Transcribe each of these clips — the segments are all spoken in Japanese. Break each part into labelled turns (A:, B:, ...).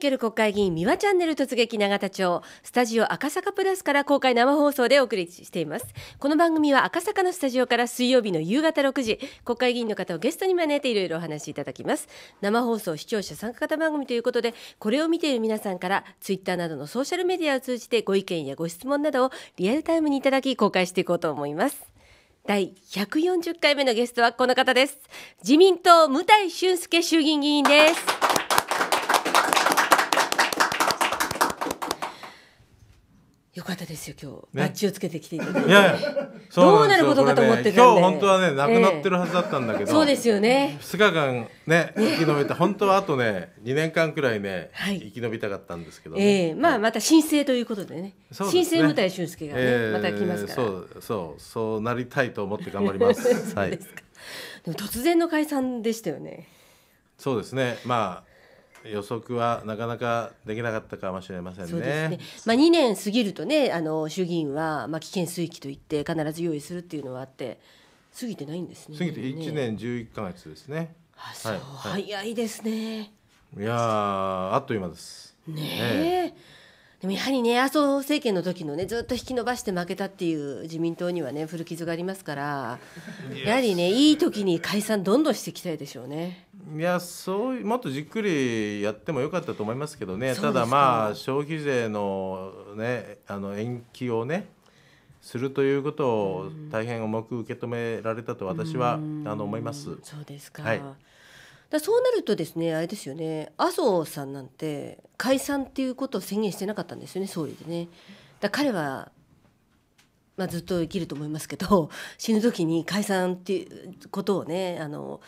A: ける国会議員、三輪チャンネル突撃永田町、スタジオ赤坂プラスから公開生放送でお送りしています。この番組は赤坂のスタジオから水曜日の夕方6時、国会議員の方をゲストに招いていろいろお話しいただきます。生放送視聴者参加型番組ということで、これを見ている皆さんから、ツイッターなどのソーシャルメディアを通じてご意見やご質問などをリアルタイムにいただき、公開していこうと思います。第140回目のゲストはこの方です。自民党、武田俊介衆議院議員です。よかったですよ今日、ね、バッチをつけてきていただいていやいやどうなることかと思ってたんで、ね、今日本当はねなくなってるはずだったんだけど、そうですよね
B: 2日間ね生き延びた本当はあとね2年間くらいね、はい、生き延びたかったんですけど、ね、
A: ええー、まあまた申請ということでね申請舞台俊介がね、えー、また来ますからそう
B: そうそうなりたいと思って頑張ります はいで
A: も突然の解散でしたよね
B: そうですねまあ予測はなかなかできなかったかもしれませんね。そうですね
A: まあ、2年過ぎるとねあの衆議院は、まあ、危険水域といって必ず用意するっていうのはあって過ぎてないんですね。過ぎて1年
B: 11か月ですね。はい、早
A: いですね。
B: いやあっという間です。ねえ。
A: ねでもやはりね、麻生政権の時のね、ずっと引き伸ばして負けたっていう自民党にはね、古傷がありますから、やはりね、いい時に解散、どんどんしていきたいでしょうね。
B: いや、そうもっとじっくりやってもよかったと思いますけどね、ただまあ、消費税の,、ね、あの延期をね、するということを大変重く受け止められたと私は、あの思います。そうですか、はい
A: だそうなるとですねあれですよね麻生さんなんて解散っていうことを宣言してなかったんですよね総理でね。だ彼はまあ、ずっと生きると思いますけど 死ぬ時に解散っていうことをねあの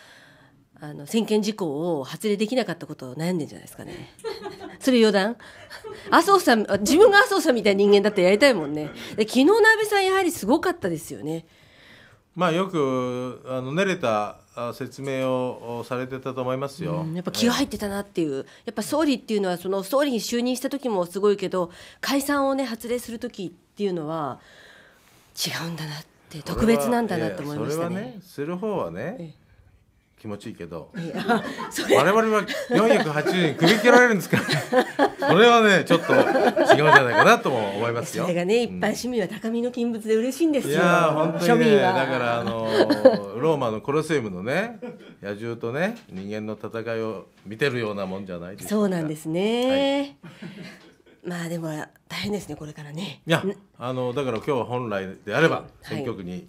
A: あの専権事項を発令できなかったことを悩んでんじゃないですかね。それ余談麻生さん自分が麻生さんみたいな人間だってやりたいもんね。で昨日の安倍さんやはりすごかったですよね。
B: まあよくあの練れた説明をされてたと思いますよ、うん、やっぱ気が
A: 入ってたなっていう、やっぱ総理っていうのはその総理に就任した時もすごいけど解散をね発令する時っていうのは違うんだなって特別なんだなと思いましたね。ね
B: する方はね、気持ちいいけど我々は480人首切られるんですからそれはねちょっと違う
A: んじゃないかな
B: とも思いますよそれ
A: がね一般市民は高みの見物で嬉しいんですよ、いや本当に、ね、だか
B: らあのローマのコロセウムのね野獣とね人間の戦いを見てるようなもんじゃないですかそうな
A: んですね、はいまあでも大変ですねこれからね。いや
B: あのだから今日は本来であれば選挙区にい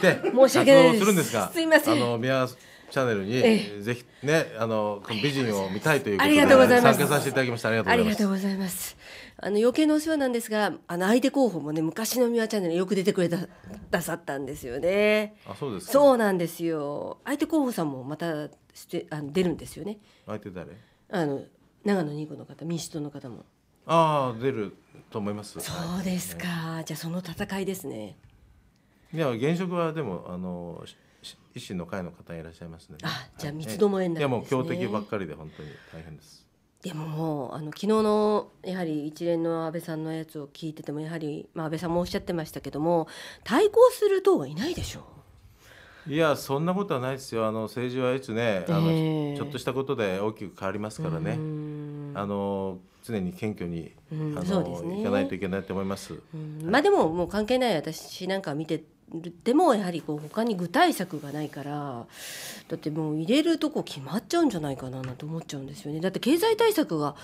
B: て、はい、申し訳ないす。すみません。あの宮チャンネルに、ええ、ぜひねあの美人を見たいということで参加させていただきましたありがと
A: うございますあの余計なお世話なんですがあの相手候補もね昔の美和チャンネルよく出てくれたださったんですよねあそうですそうなんですよ相手候補さんもまたしてあの出るんですよね相手誰あの長野二区の方民主党の方も
B: ああ出ると思いますそうですか、
A: はじゃその戦いですね
B: いや現職はでもあの維新の会の方いらっしゃいますね。あ、じゃあ三つどもえになるんですね。いやもう強敵ばっかりで本当に大変です。
A: でももうあの昨日のやはり一連の安倍さんのやつを聞いててもやはり、まあ、安倍さんもおっしゃってましたけども対抗する党はいないでしょ
B: ういやそんなことはないですよあの政治はいつね、えー、あのちょっとしたことで大きく変わりますからねあの常に謙虚に、うん、あの、ね、行かないといけないと思います、う
A: ん、まあでももう関係ない私なんか見てでもやはりこう他に具体策がないからだってもう入れるとこ決まっちゃうんじゃないかななんて思っちゃうんですよねだって経済対策が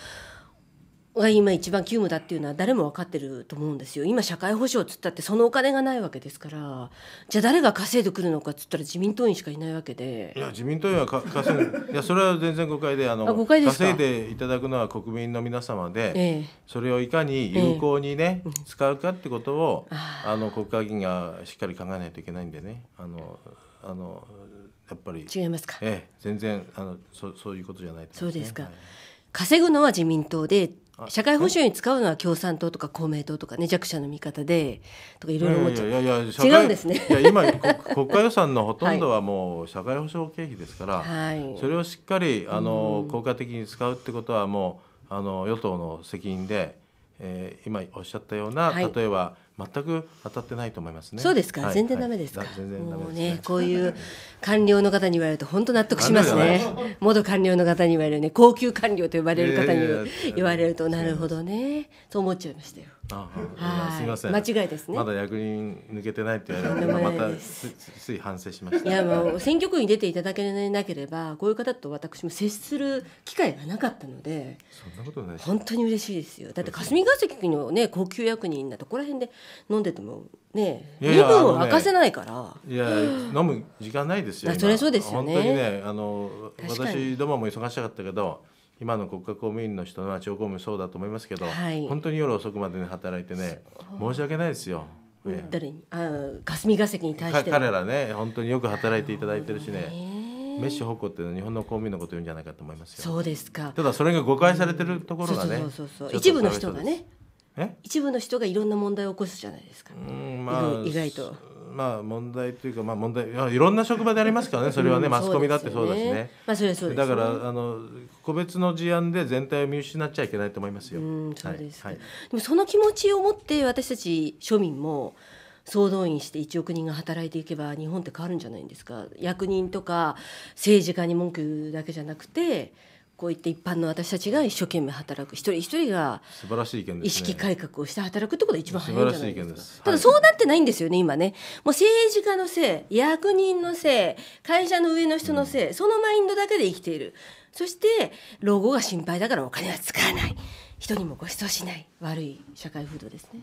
A: が今一番急務だっていうのは誰も分かってると思うんですよ今社会保障つったってそのお金がないわけですからじゃあ誰が稼いでくるのかっつったら自民党員しかいないわけでいや
B: 自民党員はか稼ぐ いやそれは全然誤解であの誤解です稼いでいただくのは国民の皆様で、ええ、それをいかに有効にね、え、使うかってことを、あの国会議員がしっかり考えないといけないんでねあのあのやっぱり違いますか、ええ、全然あのそそういうことじゃないと、ね、そうですか、は
A: い、稼ぐのは自民党で社会保障に使うのは共産党とか公明党とかね弱者の味方でとかいろいろ思っちゃう違うんですねいや今 国家予算のほとんどは
B: もう社会保障経費ですから、はい、それをしっかりあの効果的に使うってことはもうあの与党の責任で、えー、今おっしゃったような、例えば全く当たってないと思いますね。そうで
A: すか、はい、全然ダメですか。はい、全然ダメですね、ね。こういう官僚の方に言われると本当納得しますね。元官僚の方に言われるね、高級官僚と呼ばれる方に言われると、なるほどね、と思っちゃいましたよ。あすみません。間違いですね。ま
B: だ役人抜けてないって言われて、またつい反省しました。いやもう
A: 選挙区に出ていただけなければ、こういう方と私も接する機会がなかったので、そんなことない。本当に嬉しいですよ。だって霞が関のね高級役人などこら辺で飲んでてもね、身分を明かせないから。いや飲む
B: 時間ないですよ。それそうですよね。本当にねあの私どもも忙しかったけど。今の国家公務員の人の地方公務員そうだと思いますけど、はい、本当に夜遅くまでに働いてね申し訳ないですよ。
A: ね、誰にあ霞が関に対して彼ら
B: ね本当によく働いていただいてるしね。メッシ方向っていうのは日本の公務員のこと言うんじゃないかと思いますよ。そうですか。ただそれが誤解されてるところがね。一部の人がね。
A: え一部の人がいろんな問題を起こすじゃないですか。うん、まあ、意外と。
B: まあ問題というかまあ問題いろんな職場でありますからね それはね、うん、マスコミだってそうだしねまあそそうですねだからあの個別の事案で全体を見失っちゃいけないと思いますよ。でで
A: もその気持ちを持って私たち庶民も総動員して1億人が働いていけば日本って変わるんじゃないんですか役人とか政治家に文句だけじゃなくて。こういった一般の私たちが一生懸命働く一人一人が素晴らしい意見です、ね、意識改革をして働くってことが一番早いんじゃないですかですただそうなってないんですよね、今ねもう政治家のせい役人のせい会社の上の人のせい、うん、そのマインドだけで生きているそして老後が心配だからお金は使わない人にもご馳走しない悪い社会風土ですね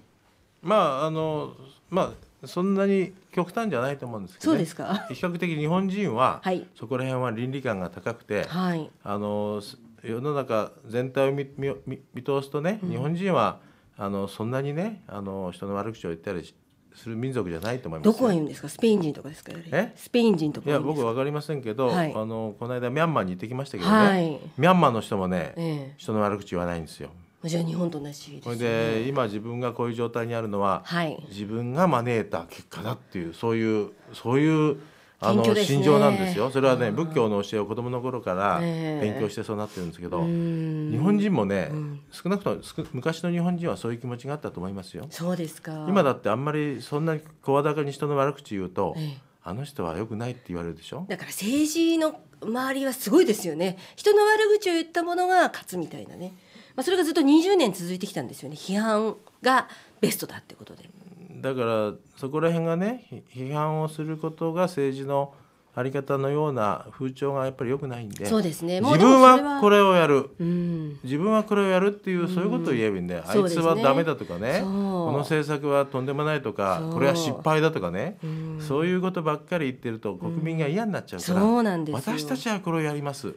B: まああのまあそんなに極端じゃないと思うんですけ
A: ど、ね、そうですか
B: 比較的日本人は、そこら辺は倫理観が高くて、はい、あの世の中全体を見通すとね、日本人はあのそんなにねあの人の悪口を言ったりする民族じゃないと思います、どこ
A: が言うんですかスペイン人とかですか
B: え、スペイン人とかいや僕わかりませんけど、はい、あのこの間ミャンマーに行ってきましたけどね、ミャンマーの人もね、ええ、人の悪口言わないんですよ
A: じゃあ日本と同じです、ね、で
B: 今自分がこういう状態にあるのは、はい、自分が招いた結果だっていうそういうそういうあの、ね、心情なんですよそれはね仏教の教えを子供の頃から勉強してそうなってるんですけど、えー、日本人もね、うん、少なくとも昔の日本人はそういう気持ちがあったと思いますよ。そ
A: うですか今だ
B: ってあんまりそんな声高に人の悪口言うと、えー、あの人は良くないって言われるでしょ
A: だから政治の周りはすごいですよね人の悪口を言ったものが勝つみたいなね。まあ、それがずっと20年続いてきたんですよね批判がベストだってことで。
B: だからそこら辺がね批判をすることが政治のあり方のような風潮がやっぱり良くないんでそうですね自分はこれをやる、うん、自分はこれをやるっていうそういうことを言えばいいんで、うん、あいつはダメだとかね、ね、この政策はとんでもないとかこれは失敗だとかね、うん、そういうことばっかり言ってると国民が嫌になっちゃうから、私たちはこれをやります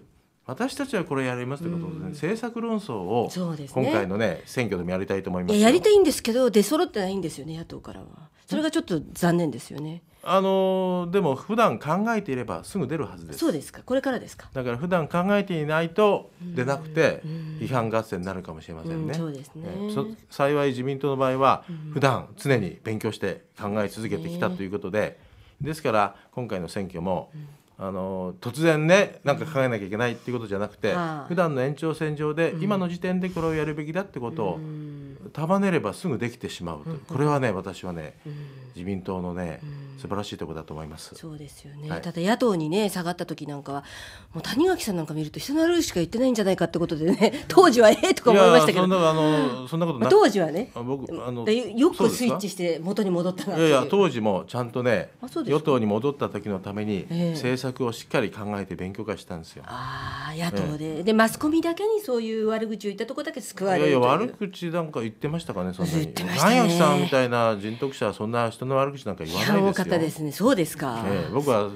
B: 私たちはこれやりますということで、ね、政策論争を今回のね、ね、選挙でもやりたいと思いますやりた
A: いんですけど出揃ってないんですよね野党からはそれがちょっと残念ですよね。
B: あのでも普段考えていればすぐ出るはずですそ
A: うですかこれからですか
B: だから普段考えていないと出なくて批判合戦になるかもしれませんね,、そうですね、ね、幸い自民党の場合は普段常に勉強して考え続けてきたということで、ですから今回の選挙も、うんあの突然ねなんか考えなきゃいけないっていうことじゃなくて、はい、普段の延長線上で、今の時点でこれをやるべきだってことを、束ねればすぐできてしまうと、これはね私はね、自民党のね、素晴らしいところだと思います。そうですよね。はい、た
A: だ野党にね下がった時なんかはもう谷垣さんなんか見ると人なるしか言ってないんじゃないかってことでね当時はええとか思いましたけど。そんな
B: あのそんなことな、当時はね。僕あのよくスイッチし
A: て元に戻ったなっい。いやいや
B: 当時もちゃんとね与党に戻った時のために、政策をしっかり考えて勉強会したんですよ。
A: ああ野党で、えー、でマスコミだけにそういう悪口を言ったところだけ救われるい。いやいや悪
B: 口なんか言ってましたかねそんなに。谷垣、さんみたいな人徳者はそんな人の悪口なんか言わないです方ですね。そうですか。えー、僕は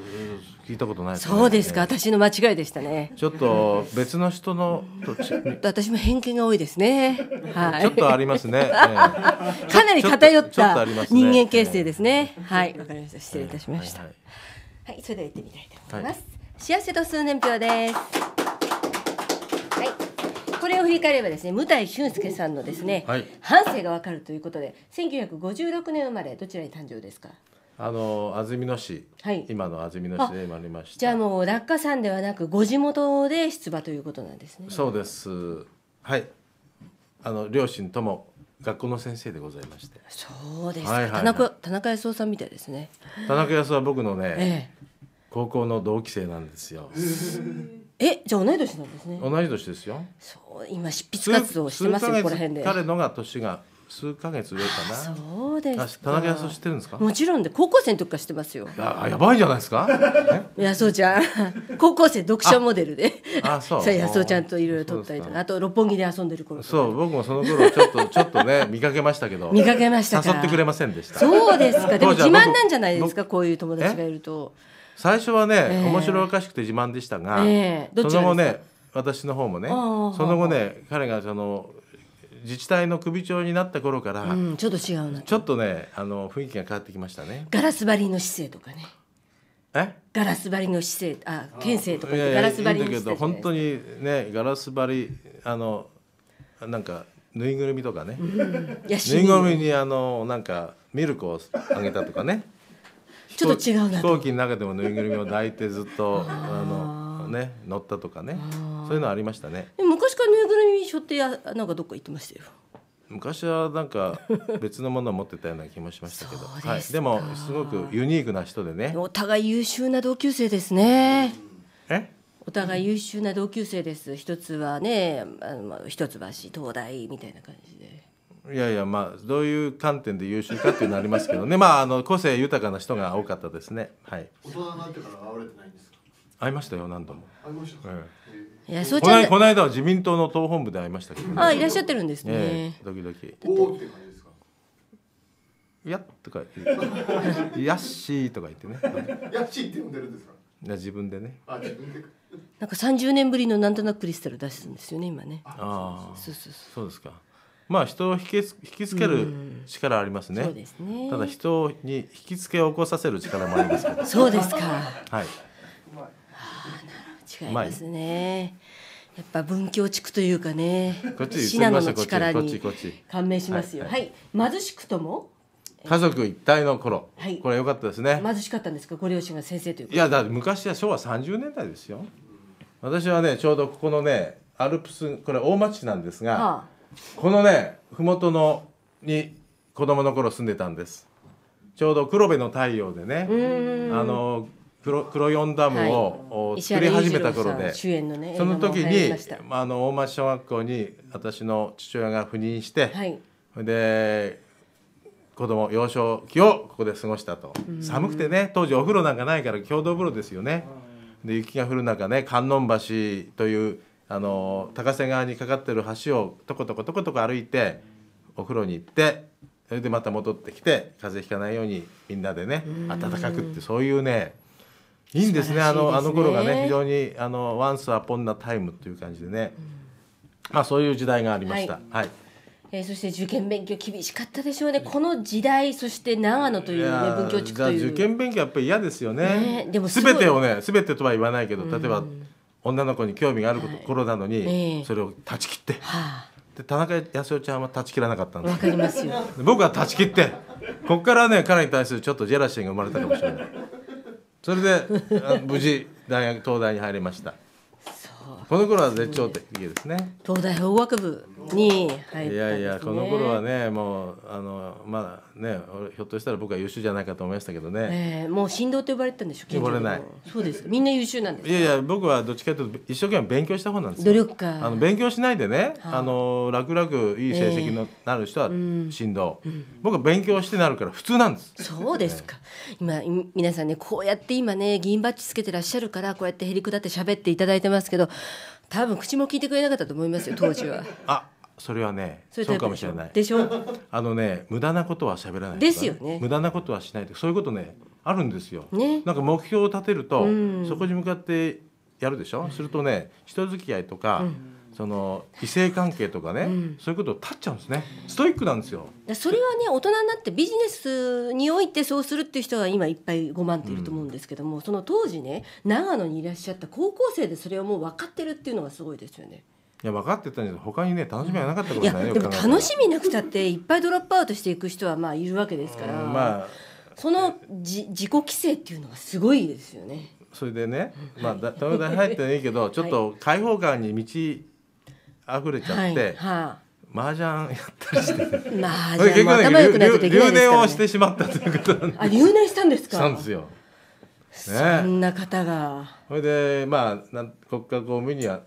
B: 聞いたことない、ね、そうですか。
A: 私の間違いでしたね。
B: ちょっと別の人の
A: 私も偏見が多いですね。はい。ちょっとありますね。えー、かなり偏った人間形成ですね。はい。わかりました。失礼いたしました。はい、はいはい、それでは行ってみたいと思います。幸せ度数年表です。これを振り返ればですね、武田俊介さんのですね、はい、半生がわかるということで、1956年生まれ、どちらに誕生ですか。
C: あ
B: の安曇野市、はい、今の安曇野市で参りました
A: じゃあもう落下山ではなくご地元で出馬ということなんですねそ
B: うですはいあの両親とも学校の先生でございましてそうです、はいはい、田中
A: 田中康夫さんみたいですね田中康
B: 夫は僕のね、ええ、高校の同期生なんですよ
A: えじゃあ同い年なんですね
B: 同い年ですよそ
A: う今執筆活動してますよこら辺で彼のが
B: 年が数ヶ月上かな。そうです田中そ知ってるんですか。もち
A: ろんで高校生の時から知ってますよ。あやばいじゃないですか。やそうちゃん高校生読書モデルで。あそう。そうやそうちゃんといろいろ撮ったりとかあと六本木で遊んでる頃。そう
B: 僕もその頃ちょっとちょっとね 見かけましたけど。見かけました誘ってくれませんでした。そうですか。でも自慢なんじゃないです
A: かこういう友達がいると。最初はね、面白おかしくて自慢でしたが、ええ。どその後ね
B: 私の方もねその後ね彼がその自治体の首長になった頃から、うん、
A: ちょっと違うな
B: ちょっとねあの雰囲気が変わってきましたね
A: ガラス張りの姿勢とかねえガラス張りの姿勢あ県政とかガラス張りの姿勢だけど本当
B: にねガラス張りあのなんかぬいぐるみとかね、
D: うん、いぬいぐるみ
B: にあのなんかミルクをあげたとかね ちょっと違うな飛行機の中でもぬいぐるみを抱いてずっとあのね乗ったとかねそういうのありましたね
A: 昔からぬいぐるみしょってやなんかどっか行ってましたよ
B: 昔はなんか 別のものを持ってたような気もしましたけどはい、でもすごくユニークな人でね
A: お互い優秀な同級生ですねえお互い優秀な同級生です一つはねあの一橋東大みたいな感じで
B: いやいやまあどういう観点で優秀かっていうのありますけどねまああの個性豊かな人が多かったですねはい
C: 大人になってから会われてないんです
B: 会いましたよ何度も。会いましたえ
C: え、いやそうちゃんこの
B: 間は自民党の党本部で会いましたけど、ね、あいらっしゃってるんですね。時々。ドキて
C: 感じでい
B: やとか言ってやっしーとか言ってね。
E: やっしーって呼んでるんですか。
B: いや自分でね。
E: あ自分で。
A: なんか三十年ぶりのなんとなくクリスタル出すんですよね今ね。
B: ああそうそうそう。そうですか。まあ人を引き引きつける力ありますね。そうですね。ただ人に引きつけを起こさせる力もありますから。そうですか。はい。違います
A: ね。やっぱ文教地区というかね、信濃の力に感銘しますよ。はい、貧しくとも
B: 家族一体の頃、はい、これ良かったです
A: ね。貧しかったんですか、ご両親が先生といういや
B: だ昔は昭和30年代ですよ。私はねちょうどここのねアルプスこれ大町なんですが、はあ、このね麓のに子供の頃住んでたんです。ちょうど黒部の太陽でね、あの黒四ダムを、はい、作り始めた頃で、主
A: 演のね、その時に
B: あの大町小学校に私の父親が赴任して、はい、で子供幼少期をここで過ごしたと寒くてね当時お風呂なんかないから共同風呂ですよね。で雪が降る中ね観音橋というあの高瀬川にかかってる橋をとことことことこ歩いてお風呂に行ってそれでまた戻ってきて風邪ひかないようにみんなでね暖かくってそういうねいいんですね、ね、あのあの頃がね非常にあのワンスアポンなタイムという感じでね、うん、まあそういう時代がありました。はい、はい、
A: えー、そして受験勉強厳しかったでしょうね、この時代、そして長野という、ね、文教地区という受
B: 験勉強、やっぱり嫌ですよね、ねでもすべてをね、すべてとは言わないけど、例えば、うん、女の子に興味がある頃なのに、それを断ち切って、はあ、で田中康夫ちゃんは断ち切らなかったんですわかりますよ僕は断ち切って、ここからね、彼に対するちょっとジェラシーが生まれたか
C: も
A: しれない。
B: それで無事大学東大に入りました。そうこの頃は絶頂的ですね
A: 東大法学部に入っ、ね、いやいやこの頃はね
B: もうあのまあねひょっとしたら僕は優秀じゃないかと思いましたけどね、
A: えー、もう振動と呼ばれてたんでしょう。呼ばれないそうですみんな優秀なんですいや
B: いや僕はどっちかというと一生懸命勉強した方なんです努力家あの勉強しないでね、はあ、あの楽々いい成績の、なる人は振動、うん、僕は勉強してなるから普通なんです
A: そうですか、今皆さんねこうやって今ね銀バッジつけてらっしゃるからこうやってへりくだって喋っていただいてますけど多分口も聞いてくれなかったと思いますよ当時は。
B: あそれはねそうかもしれないでしょあのね無駄なことは喋らないですよね無駄なことはしないとそういうことねあるんですよ、ね、なんか目標を立てると、うん、そこに向かってやるでしょ、するとね人付き合いとか、うんその異性関係とかね、うん、そういうことを立っちゃうんですねストイックなんですよ
A: それはね大人になってビジネスにおいてそうするっていう人は今いっぱい5万っていると思うんですけども、うん、その当時ね長野にいらっしゃった高校生でそれをもう分かってるっていうのがすごいですよね。
B: いや分かってたんです他にね楽しみはなかったことないよ、うん、でも楽
A: しみなくたっていっぱいドロップアウトしていく人はまあいるわけですから、まあ、そのじ自己規制っていうのはすごいですよね。
B: それでね、まあ、だ、たぶん入ってないけど、ちょっと開放感に満ち溢れちゃって、はい、麻雀やったりして、麻雀も 頭良くないとできないですから、ね、留年をしてしまったということなんです。あ、留年したんですか。したんですよ。ね、そんな方が。それでまあなん国家公務員には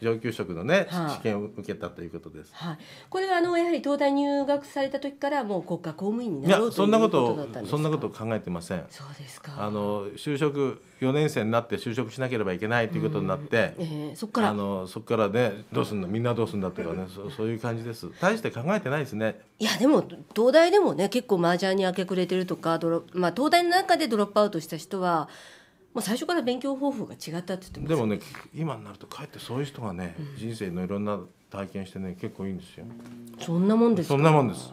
B: 上級職のね、はい、試験を受けたということです。
A: はい、これはあのやはり東大入学された時からもう国家公務員になろうということだったんですか。そんな
B: こと考えてません。そうですか。あの就職四年生になって就職しなければいけないということになって、ええー、そっからあのそっからねどうすんのみんなどうすんだとかねそそういう感じです。大して考えてないですね。
A: いやでも東大でもね結構麻雀に明け暮れてるとかドロまあ東大の中でドロップアウトした人は。まあ、最初から勉強方法が違ったって言ってます、で
B: もね今になるとかえってそういう人がね、うん、人生のいろんな体験してね結構いいんですよ
A: そんなもんですそんなもんです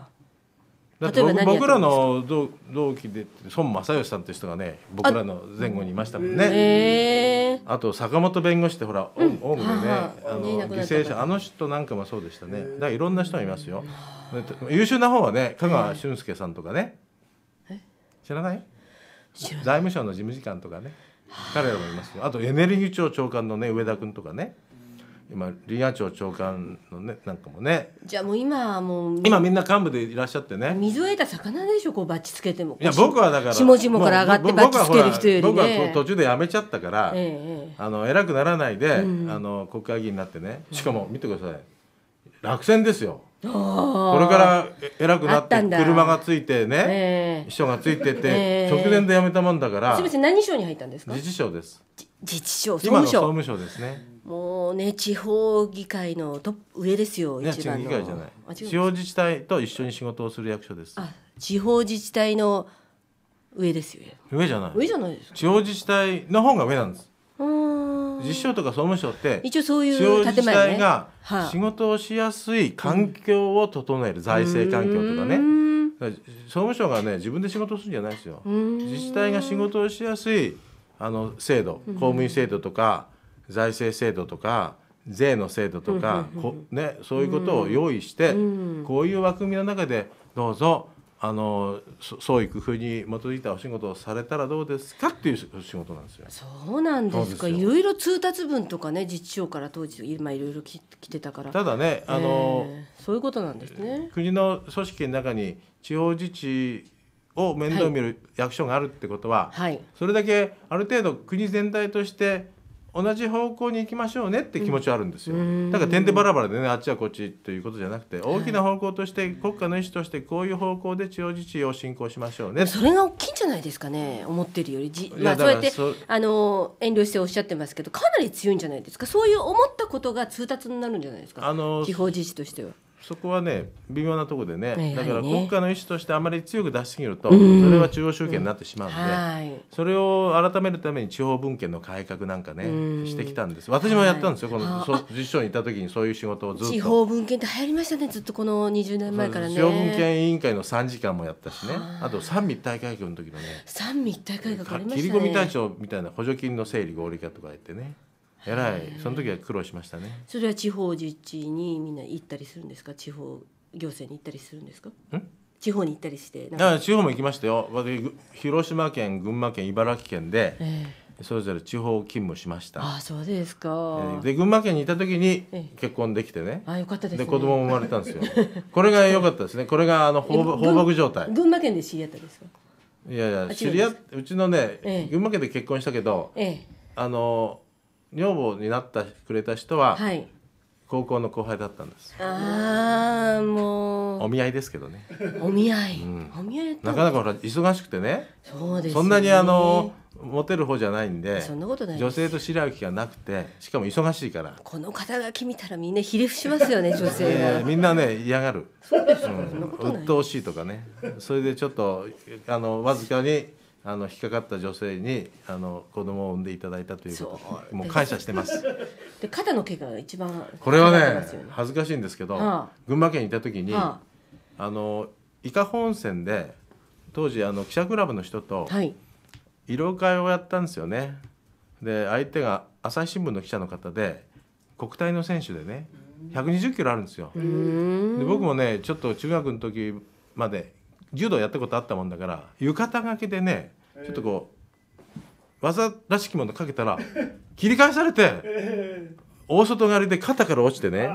B: だって僕らの同同期で孫正義さんって人がね僕らの前後にいましたもんねあ,、と坂本弁護士ってほら、う
C: ん、オウムでね、はあの犠牲
B: 者あの人なんかもそうでしたねだからいろんな人がいますよ優秀な方はね香川俊介さんとかね知らない財務省の事務次官とかね彼らもいますあとエネルギー庁長官のね上田君とかね今林野庁長官のねなんかもね
A: じゃあもう今もう今み
B: んな幹部でいらっしゃってね水
A: を得た魚でしょこうバッチつけてもいや僕はだから下々から上がってバッチつける人より、ね、僕は
B: 途中でやめちゃったから、
A: え
C: え、
B: あの偉くならないで、うん、あの国会議員になってねしかも見てください落選ですよ
C: こ
B: れから偉くなって車がついてね、秘書がついてて、直前で辞めたもんだからすみません何省に入ったんですか自治省です
A: 自治省今の総務省ですねもうね地方議会のト上ですよ、ね、一番の地方
B: 自治体と一緒に仕事をする役所です
A: 地方自治体の上ですよ上じゃない上じゃないで
B: す地方自治体の方が上なんですうん実証とか総務省って一応そういう建前、ね、が仕事をしやすい環境を整える、財政環境とかね総務省がね自分で仕事するんじゃないですよ自治体が仕事をしやすいあの制度公務員制度とか財政制度とか税の制度とか、こね、そういうことを用意して、こういう枠組みの中でどうぞあの創意工夫に基づいたお仕事をされたらどうですかっていう仕事なんですよ。そ
A: うなんですか。いろいろ通達文とかね自治省から当時今いろいろ来てたから。ただねあの、えー、そういうことなんですね。
B: 国の組織の中に地方自治を面倒見る役所があるってことは、はい、それだけある程度国全体として同じ方向に行きましょうねって気持ちはあるんですよ、うん、だから点でバラバラでねあっちはこっちということじゃなくて大きな方向として国家の意思としてこういう方向で地方自治を進行しましょうねそれ
A: が大きいんじゃないですかね思ってるよりじ、まあ、そうやってあの遠慮しておっしゃってますけどかなり強いんじゃないですかそういう思ったことが通達になるんじゃないですかあの地方自治としては。そこはね
B: 微妙なところでね、ね、だから国家の意思としてあまり強く出しすぎると、うん、それは中央集権になってしまうので、うんはい、それを改めるために地方分権の改革なんかね、うん、してきたんです私もやったんですよ、はい、このそ実証にいた時にそういう仕事をずっと地方
A: 分権って流行りましたねずっとこの20年前からね地方分権
B: 委員会の参事官もやったしねあと三位一体改革の時のね三
A: 位一体改革ありましたね切り込み対
B: 象みたいな補助金の整理合理化とか言ってねえらいその時は苦労しましたね
A: それは地方自治にみんな行ったりするんですか地方行政に行ったりするんですか地方に行ったりしてあ地方も行
B: きましたよ広島県群馬県茨城県で、それぞれ地方勤務しました
A: あそうですか
B: で群馬県にいた時に結婚できてね、あよかったです、ね、で子供も生まれたんですよこれが良かったですねこれがあの放放牧状態
A: 群馬県で知り合ったんですか
B: いやいや知り合うちのね、えー、群馬県で結婚したけど、ええ、あの女房になったくれた人は、はい、高校の後輩だったんです
A: ああも
C: うお見
B: 合いですけどね
C: お見合い、うん、お見合い
A: な
B: かなかほら忙しくてね
A: そうです、
C: ね、そ
B: んなにあのモテる方じゃないんでそんなことない女性と知り合う気がなくてしかも忙しいから
A: この肩書き見たらみんなひれ伏しますよね 女性は、えー、
B: みんなね嫌がるそ
A: うです、う鬱
B: 陶しいとかねそれでちょっとあのわずかにあの引っかかった女性にあの子供を産んでいただいたということもう感謝してます。
A: で肩の怪我が一番これはね
B: 恥ずかしいんですけど、はあ、群馬県にいた時に、はあ、あの伊香保温泉で当時あの記者クラブの人と色会をやったんですよね。で相手が朝日新聞の記者の方で国体の選手でね120キロあるんですよ。で僕もねちょっと中学の時まで柔道やったことあったもんだから浴衣がけでねちょっとこう技らしきものかけたら 切り返されて大外刈りで肩から落ちてね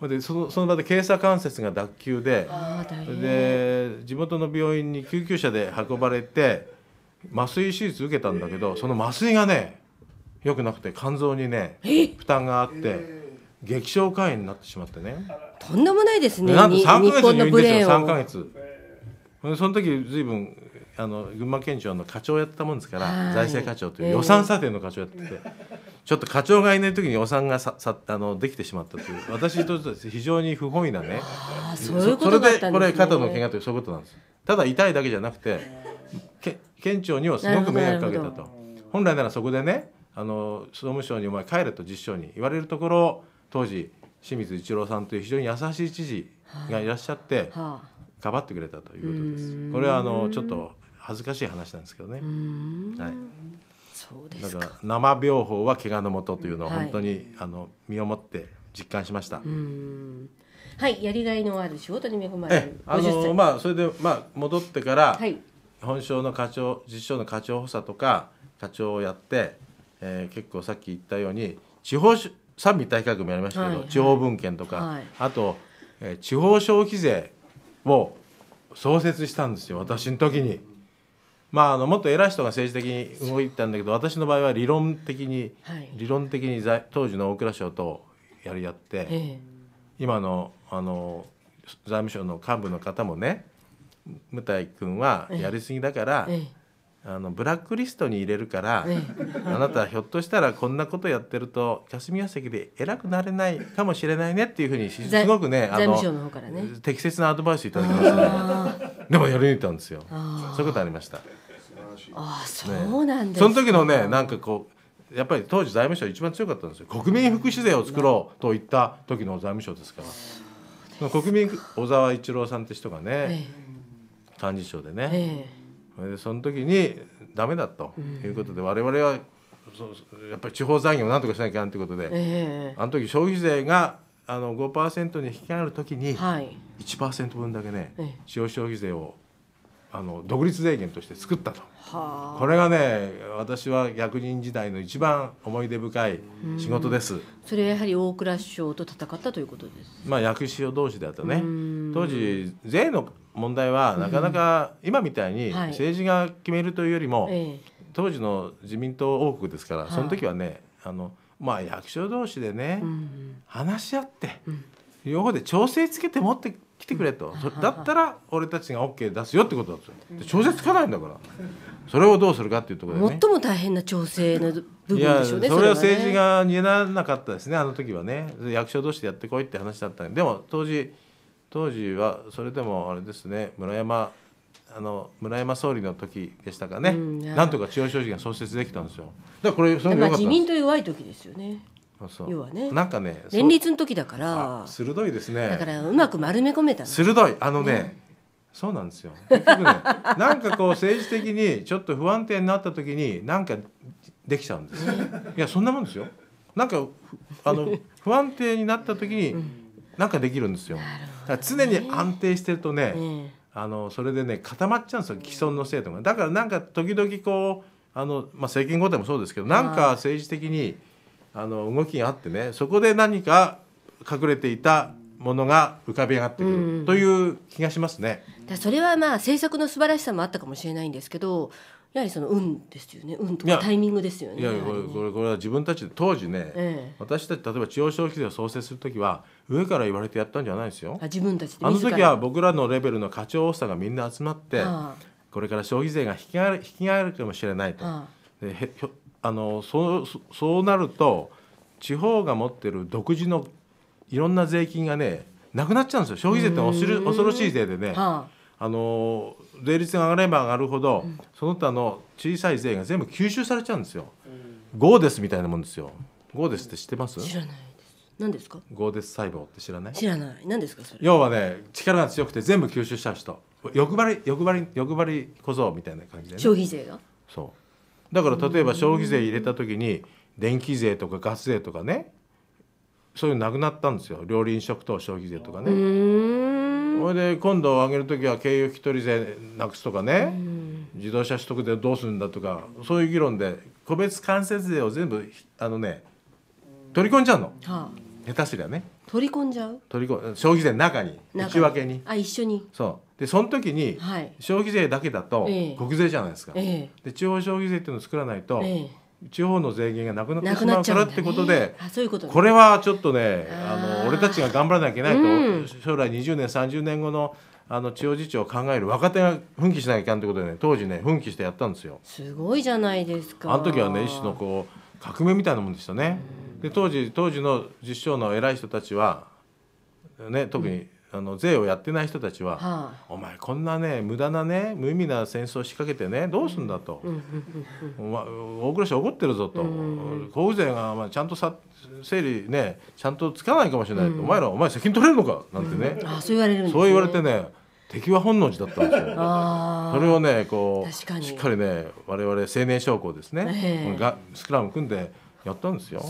B: でそのその場で軽鎖関節が脱臼でで地元の病院に救急車で運ばれて麻酔手術受けたんだけどその麻酔がねよくなくて肝臓にね負担があって。激症肝炎になってしまってね
A: とんでもないですねなんと3ヶ月入院ですよ3月
B: その時ぶんあの群馬県庁の課長やったもんですから、はい、財政課長という予算査定の課長やってて、えー、ちょっと課長がいない時に予算がささあのできてしまったという私としては非常に不本意なねそれでこれ肩の怪我というそういうことなんですただ痛いだけじゃなくてけ県庁にはすごく迷惑かけたと本来ならそこでねあの総務省に「お前帰れ」と実証に言われるところ当時清水一郎さんという非常に優しい知事がいらっしゃって、はあはあ、かばってくれたということです。これはあのちょっと恥ずかしい話なんですけどね。
A: はい
C: そ
B: うですだから生病法は怪我のもとというのは本当に、はい、あの身をもって実感しました。
A: はい、やりがいのある仕事に恵まれる。あの
B: まあそれでまあ戻ってから、はい、本省の課長実証の課長補佐とか課長をやって、えー、結構さっき言ったように地方三位大体改革もやりましたけど、はいはい、地方分権とか、はい、あと、えー、地方消費税を創設したんですよ私の時に。まあ、あのもっと偉い人が政治的に動いたんだけど私の場合は理論的に、はい、理論的に当時の大蔵省とやり合って、え今のあの財務省の幹部の方もね向井君はやりすぎだから、え、あのブラックリストに入れるから、あなたひょっとしたらこんなことやってると霞が関で偉くなれないかもしれないねっていうふうにすごくねあの、ね、適切なアドバイスいただきまし
A: たね
B: でもやりに行ったんですよそういうことありました。
C: あそうなんです、ね、その時のね
B: なんかこうやっぱり当時財務省一番強かったんですよ国民福祉税を作ろうと言った時の財務省ですから国民小沢一郎さんって人がね、え幹事長でね、えでその時にダメだということで、うん、我々はやっぱり地方財源をなんとかしなきゃなんてことで、
A: え
B: あの時消費税があの5%に引き上げる時に1%分だけね、えー、地方消費税をあの独立税源として作ったとこれがね私は役人時代の一番思い出深い仕事です
A: それはやはり大蔵首相と戦ったということで
B: すまあ役所同士だとね当時税の問題はなかなか今みたいに政治が決めるというよりも、はい、当時の自民党王国ですからその時はねあのまあ役所同士でね話し合って両方で調整つけて持って来てくれと、だったら俺たちが OK 出すよってことだと調整つかないんだからそれをどうするかっていうところで、
A: ね、最も大変な調整の部分でしょうねそれは政治
B: が言えなかったですねあの時はね役所同士でやってこいって話だったんででも当時当時はそれでもあれですね村山あの村山総理の時でしたかね、うん、なんとか中央正直が創設できたんですよだからこれそれよ自民
A: 党弱い時ですよね
B: 要はねなんかね連立
A: の時だから
B: 鋭いですねだか
A: らうまく丸め込めた鋭
B: いあのね、ね、そうなんですよ、ね、なんかこう政治的にちょっと不安定になった時になんかできちゃうんです、ね、いやそんなもんですよなんかあの不安定になった時になんかできるんですよ、だから常に安定してるとね、ねあのそれでね固まっちゃうんですよ既存の制度がだからなんか時々こうあの、まあ、政権交代もそうですけどなんか政治的に、あの動きがあってねそこで何か隠れていたものが浮かび上がってくるという気がしますね。
A: だそれはまあ制作の素晴らしさもあったかもしれないんですけどやはりその運ですよね運とかタイミングですよね。いやこれこ
B: れこれは自分たち当時ね、ええ、私たち例えば地方消費税を創設する時は上から言われてやったんじゃないですよ。あ
A: 自分たちあの時は
B: 僕らのレベルの課長さ佐がみんな集まって、あ、これから消費税が引き上げる引き上げるかもしれないと。ああであのそうそうなると地方が持ってる独自のいろんな税金がねなくなっちゃうんですよ消費税って恐ろしい税でね、はあ、あの税率が上がれば上がるほど、うん、その他の小さい税が全部吸収されちゃうんですよ。ゴですスみたいなもんですよ。ゴーデスって知ってます？知ら
A: ないです。何ですか？
B: ゴーデス細胞って知らない？知らな
A: い。何ですかそれ？
B: 要はね、力が強くて全部吸収した人。欲張り欲張り欲張り小僧みたいな感じで、ね、消費税が。そう。だから例えば消費税入れた時に電気税とかガス税とかねそういうなくなったんですよ料理飲食等消費税とかね。それで今度上げる時は経由引き取り税なくすとかね自動車取得でどうするんだとかそういう議論で個別間接税を全部あのね取り込んじゃうの、はあ、下手すりゃね
A: 取り込んじゃう
B: 取り込消費税の中に内訳にあ一緒にそでその時に消費税だけだと国税じゃないですか、で地方消費税っていうのを作らないと、地方の税源がなくなってしまうからってことでこれはちょっとねあの俺たちが頑張らなきゃいけないと、将来20年30年後のあの地方自治を考える若手が奮起しなきゃいけないってことでね当時ね奮起してやったんですよ。す
A: ごいじゃないですか。あの時はね一種
B: のこう革命みたいなもんでしたね。で当時当時の実証の偉い人たちはね特にあの税をやってない人たちは、はあ、お前こんなね無駄なね無意味な戦争を仕掛けてねどうすんだと、前大蔵省怒ってるぞと、交付税がまあちゃんとさ整理ねちゃんとつかないかもしれない、うん、お前らお前責任取れるのかなんてね、うん、あ
A: そう言われる、ね、そう言われ
B: てね敵は本能寺だったんですよ。
A: それ
B: をねこうしっかりね我々青年将校ですね、えー、がスクラム組んでやったんですよ。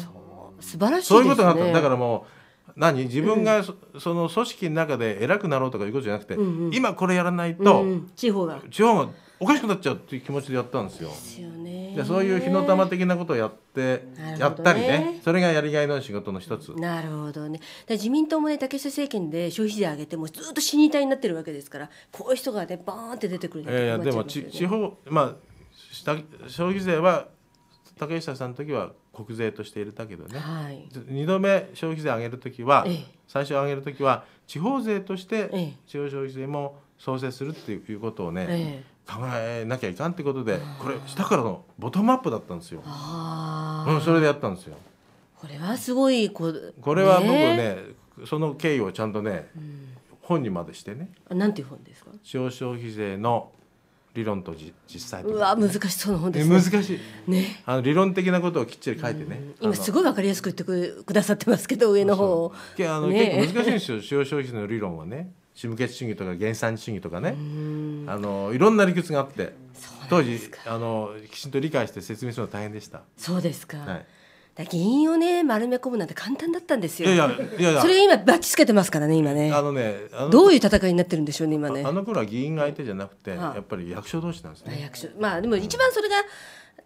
B: 素晴らしい、ね、そういうことがあっただからもう何自分がそ,、の組織の中で偉くなろうとかいうことじゃなくて、うんうん今これやらないと、
A: うん地方が地
B: 方がおかしくなっちゃうっていう気持ちでやったんですよ。ですよねそういう火の玉的なことをやって、なやったりねそれがやりがいの仕事の一つ。
A: なるほどね。自民党もね竹下政権で消費税上げてもずっと死にたいになってるわけですから、こういう人がねバーンって出てくるんだとえー、でもち地
B: 方まあした消費税は竹下さんの時は国税として入れたけどね、はい、2度目消費税上げる時は、ええ、最初上げる時は地方税として地方消費税も創設するっていうことをね、ええ、考えなきゃいかんってことでこれ下からのボトムアップだったんですよ。うん、それでやったんですよ。
A: これはすごいここれは僕はね
B: その経緯をちゃんとね、うん、本にまでしてね。
A: なんていう本です
B: か？地方消費税の理論と実際と、ね、う
A: わ難しそうな本ですね難しい、ね、
B: あの理論的なことをきっちり書いてね、今すご
A: いわかりやすく言ってくださってますけど上の方をあの、ね、結構難しいんで
B: すよ主要消費税の理論はね私無血主義とか原産主義とかねあのいろんな理屈があって当時あのきちんと理解して説明するの大変でした
A: そうですか、はい議員をね丸め込むなんて簡単だったんですよ。いやいやいやそれ今バッチつけてますからね今ね。あのねどういう戦いになってるんでしょうね今ね。あの頃は議員が相手じゃなくて、やっぱり役所同士なんですね。役所まあでも一番それが、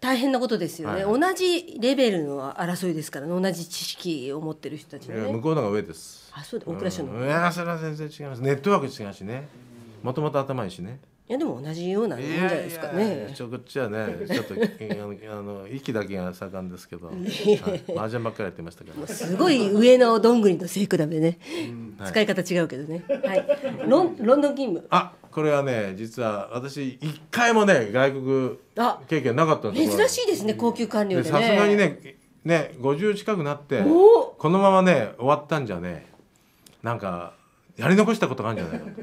A: 大変なことですよね、はい、同じレベルの争いですから、ね、同じ知識を持ってる人たち、ね、向こう
B: のが上です
A: あそうだ大倉署の、うん、いやそ
B: れは全然違いますネットワーク違うしねもともと頭いいしね
A: いやでも同じようなもんじゃないですかね。
B: ちょこっちはね、ちょっとあの息だけが盛んですけど、はい、麻雀ばっかりやってましたけど。すご
A: い上のどんぐりとセ比べダメね、はい、使い方違うけどね。はい。ロンロンドン勤務。
B: あ、これはね、実は私一回もね外国経験なかったんです珍
A: しいですね、高級官僚でさすがに
B: ね、ね50近くなってこのままね終わったんじゃね、なんかやり残したことがあるんじゃない
A: か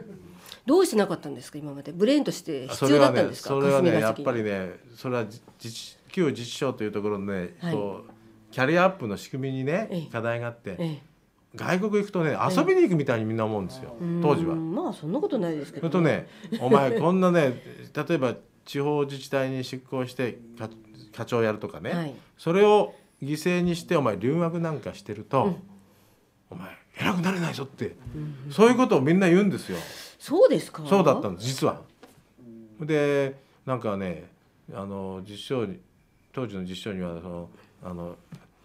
A: どうしてなかったんですか今までブレーンとして必要だったんですかそれはね、ね、やっぱ
B: りねそれは自治旧自治省というところのね、はい、そうキャリアアップの仕組みにね課題があって、ええ、外国行くとね遊びに行くみたいにみんな思うんですよ、え、当時は。
A: まあそんなことないですけど、ね、とね お前こん
B: なね例えば地方自治体に出向して課長やるとかね、はい、それを犠牲にしてお前留学なんかしてると、うん、お前偉くなれないぞって、うん、そういうことをみんな言うんですよ。そうですかそうだったんです実は。でなんかねあの実証に、当時の実証にはそのあの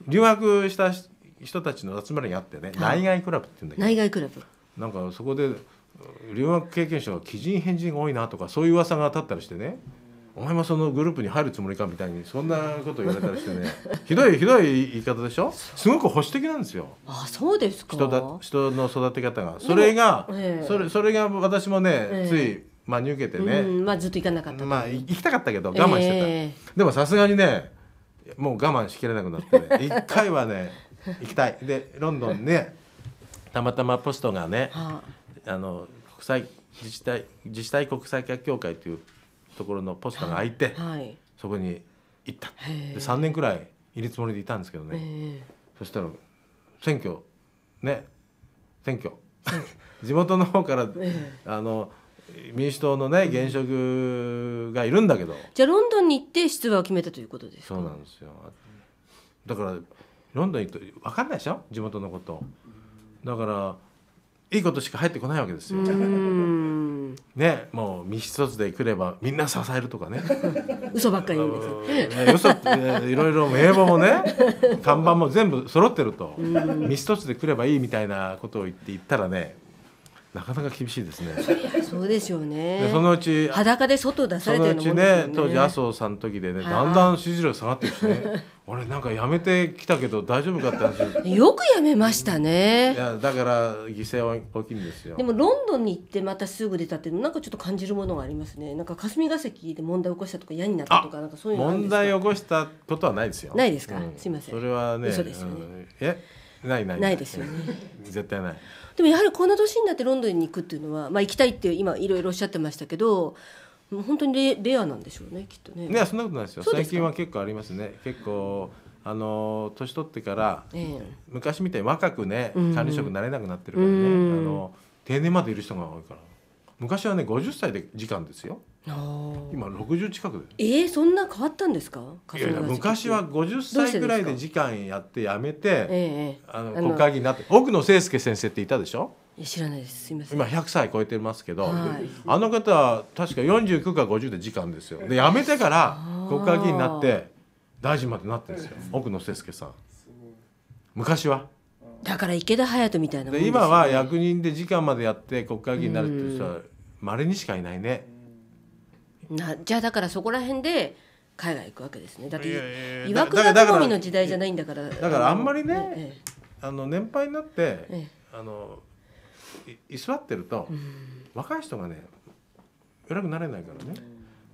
B: 留学した人たちの集まりにあってね、はい、内外クラブって言うんだけど内外クラブなんかそこで留学経験者は奇人変人が多いなとかそういう噂が立ったりしてねお前もそのグループに入るつもりかみたいにそんなこと言われたりしてね ひどいひどい言い方でしょすごく保守的なんですよあ
A: そうですか人
B: だ人の育て方がそれが、えー、それそれが私もね、えー、つい真に受けてね、
A: まあずっと行かなかったま
B: あ行きたかったけど我慢してた、えー、でもさすがにねもう我慢しきれなくなってね 一回はね行きたいでロンドンねたまたまポストがね、はあ、あの国際自治体自治体国際協会というところのポスターが開いて、はい、そこに行ったで3年くらいいるつもりでいたんですけどね、そしたら選挙ね選挙 地元の方から、あの民主党のね現職がいるんだけど、
A: じゃあロンドンに行って出馬を決めたということで
B: すかそうなんですよだからロンドン行くと分かんないでしょ地元のことだからいいことしか入ってこないわけですよ。
A: ね、
B: もう身一つで来ればみんな支えるとかね
A: 嘘ばっかり言うんです、嘘って
B: いろいろ名簿もね看板も全部揃ってると身一つで来ればいいみたいなことを言って言ったらねなかなか厳しいですね。
A: そうですよね。そのうち裸で外出されてるのもね。当時麻生
B: さんの時でね、だんだん支持率下がってるしね。俺なんかやめてきたけど大丈夫かって
A: 話。よくやめましたね。い
B: やだから犠牲は大きいんですよ。でも
A: ロンドンに行ってまたすぐ出たってなんかちょっと感じるものがありますね。なんか霞が関で問題起こしたとか嫌になったとかなんかそういう問
B: 題起こしたことはないですよ。ないですか。すみません。それはね。そうですよね。え、ないない。ないですよね。絶対ない。
A: でもやはりこんな年になってロンドンに行くっていうのは、まあ、行きたいって今いろいろおっしゃってましたけど本当にレレアなんでしょうねきっとね。いや
B: そんなことないですよ最近は結構ありますね結構あの年取ってから、ええ、昔みたいに若くね管理職になれなくなってるからね、あの定年までいる人が多いから昔はね50歳で時間ですよ。
A: 今
B: 60近く
A: えー、そんな変わったんですか昔は
B: 50歳ぐらいで時間やってやめて、
A: えー、あの国会議
B: 員になって奥野誠介先生っていたでしょ
A: 知らないですすいません今
B: 100歳超えてますけど、はい、あの方は確か49か50で時間ですよで辞めてから国会議員になって大臣までなってるんですよ奥野誠介さん昔は
A: だから池田勇人みたいな、ね、今は
B: 役人で時間までやって国会議員になるって人はまれにしかいないね、
A: なじゃあだからそこら辺で海
B: 外行くわけですねだって岩倉好みの時
A: 代じゃないんだからだか
B: らあん
C: まりね、ええ、
B: あの年配になって、え、あの居座ってると、うん、若い人がね偉くなれないからね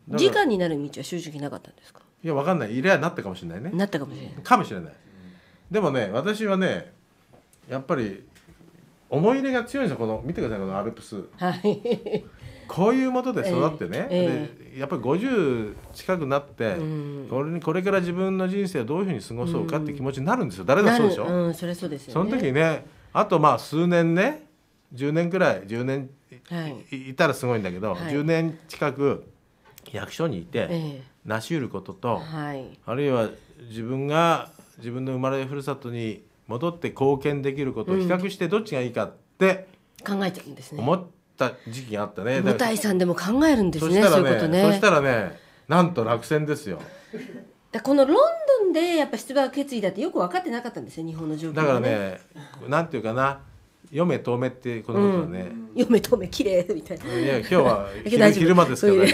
A: 時間になる道は正直なかったんです
B: かいやわかんないいればなったかもしれないねなったかもしれないかもしれない、でもね私はねやっぱり思い入れが強いんですよこの見てくださいこのアルプス、
D: はい、
B: こういうもとで育ってね、えーえやっぱり50近くなって、うん、これにこれから自分の人生をどういうふうに過ごそうかって気持ちになるんですよ、誰だそうでしょ、
A: うん、それそうで
D: す、ね、その時
B: ねあとまあ数年ね10年くらい10年い,、い、たらすごいんだけど、はい、10年近く役所にいて、えい、成し得ることと、はい、あるいは自分が自分の生まれふるさとに戻って貢献できることを比較してどっちがいいかっ
A: て、考えちゃうんですね思っ
B: た時期があったね五体さ
A: んでも考えるんですねそういうことねそした
B: らねなんと落選ですよ
A: だこのロンドンでやっぱ出馬決意だってよく分かってなかったんですよ日本の状況、ね、だからね
B: なんていうかな嫁遠目ってこのことだね、うん、
A: 嫁遠目綺麗みたいないや今日は 昼昼間ですか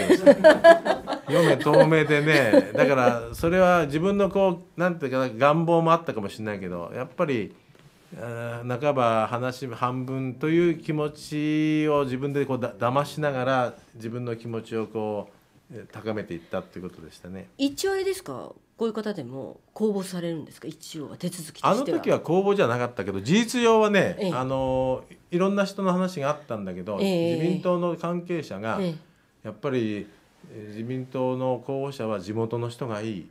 A: ら嫁遠目でねだから
B: それは自分のこうなんていうかな願望もあったかもしれないけどやっぱり半ば話半分という気持ちを自分でこうだ騙しながら自分の気持ちをこう高めていったということでしたね。
A: 一応ですかこういう方でも公募されるんですか一応は手続きあの時は
B: 公募じゃなかったけど事実上はね、ええ、あのいろんな人の話があったんだけど、え、自民党の関係者が、やっぱり自民党の候補者は地元の人がいい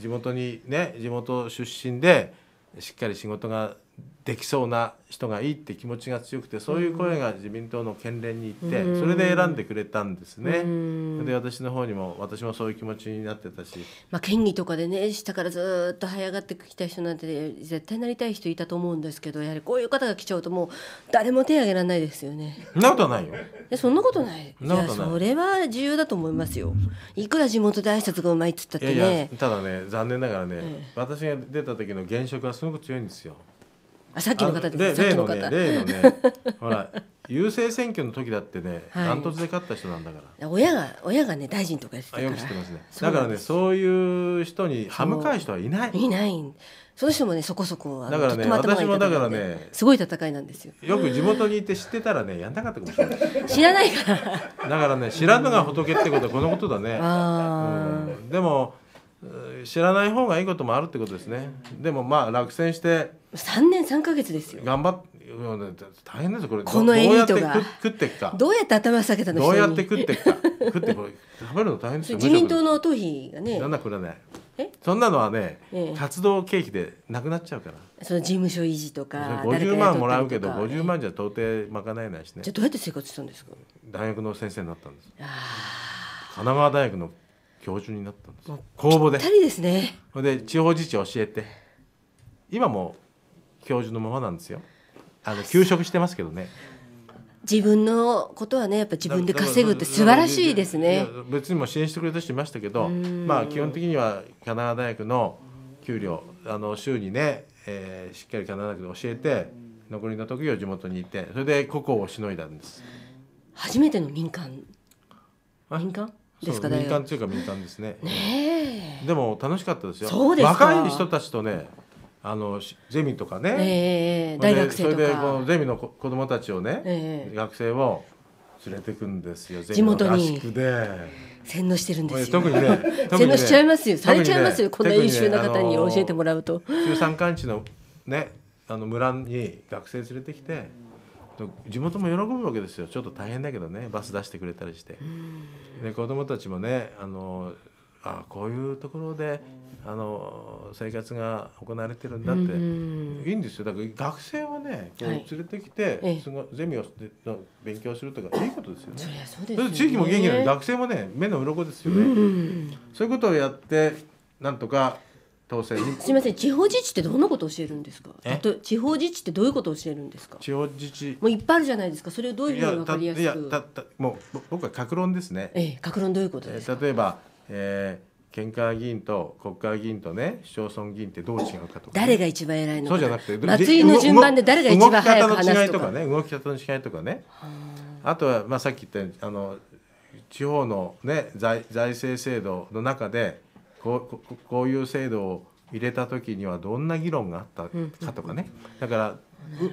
B: 地元にね地元出身で。しっかり仕事ができそうな人がいいって気持ちが強くてそういう声が自民党の県連に行って、それで選んでくれたんですね、うん、で私の方にも私もそういう気持ちになってたし、
A: まあ、県議とかでね下からずっと這い上がってきた人なんて絶対なりたい人いたと思うんですけどやはりこういう方が来ちゃうともう誰も手挙げられないですよねそんなことないよそんなことないいやそれは重要だと思いますよいくら地元で挨拶がうまいっつったってねた
B: だね残念ながらね、ええ、私が出た時の現職はすごく強いんですよ
A: さっきの方です例のね例のね ほら
B: 郵政選挙の時だってねダン、い、トツで勝った人なんだか
A: ら親が親がね大臣とかやてからよく知ってますねだからね
B: そういう人に歯向かう人はいないい
A: ないその人もねそこそこだからね私もだからねすごい戦いなんですよよく地元
B: にいて知ってたらねやんなかったかもしれな
A: い知らないか
B: らだからね知らぬが仏ってことはこのことだね、うん、でも知らない方がいいこともあるってことですねでもまあ落選して
A: 3年3か月ですよ
B: 頑張って大変ですこれこのエリートが食ってかど
A: うやって頭下げたのどうやって
B: 食ってか食ってこれ食べるの大変ですよ自民党
A: の党費がねそんな
B: これねそんなのはね、ええ、活動経費でなくなっちゃうから
A: その事務所維持とか50万もらうけど50
B: 万じゃ到底賄えないしねじゃあど
A: うやって生活したんですか
B: 大学の先生になったんです神奈川大学の教授になったんです公募でぴったりですねで地方自治教えて今も教授のままなんですよあの休職してますけどね
A: 自分のことはねやっぱ自分で稼ぐって素晴らしいですね
B: 別にも支援してくれた人いましたけどまあ基本的には神奈川大学の給料あの週にね、えー、しっかり神奈川大学で教えて残りの時を地元にいてそれで個々をしのいだんです
A: 初めての民間民間ですか民間と
B: いうか民間ですね、ね、でも楽しかったですよ若い人たちとねあのゼミとかね、えー、大学生それでこのゼミの子供たちをね、えー、学生を連れてくんですよ地元にで洗脳してるんです特にね 洗脳しちゃいますよされちゃいますよ、ね、こんな優秀な方に教えてもらうと、ね、中山間地のねあの村に学生連れてきて。地元も喜ぶわけですよちょっと大変だけどねバス出してくれたりして、で子どもたちもねあのあこういうところであの生活が行われてるんだって、いいんですよだから学生をねこう連れてきて、はい、すごゼミを勉強するとかいいことですよね。そね、地域も元気なの学生もね目の鱗ですよね、そういうことをやってなんとか当選す
A: みません地方自治ってどんなこと教えるんですかあと地方自治ってどういうこと教えるんですか
B: 地方自治も
A: ういっぱいあるじゃないですかそれをどういうふうに分かりやす
B: くもう僕は格論ですね、ええ、格論どういうことですか、例えば、えー、県会議員と国会議員とね市町村議員ってどう違うかとか、ね、誰が一番偉いのそうじゃなくて松井の順番で誰が一番早く話すとかね動き方の違いとかねあとは、まあ、さっき言ったあの地方の、ね、財財政制度の中でこうこういう制度を入れた時にはどんな議論があったかとかね、だから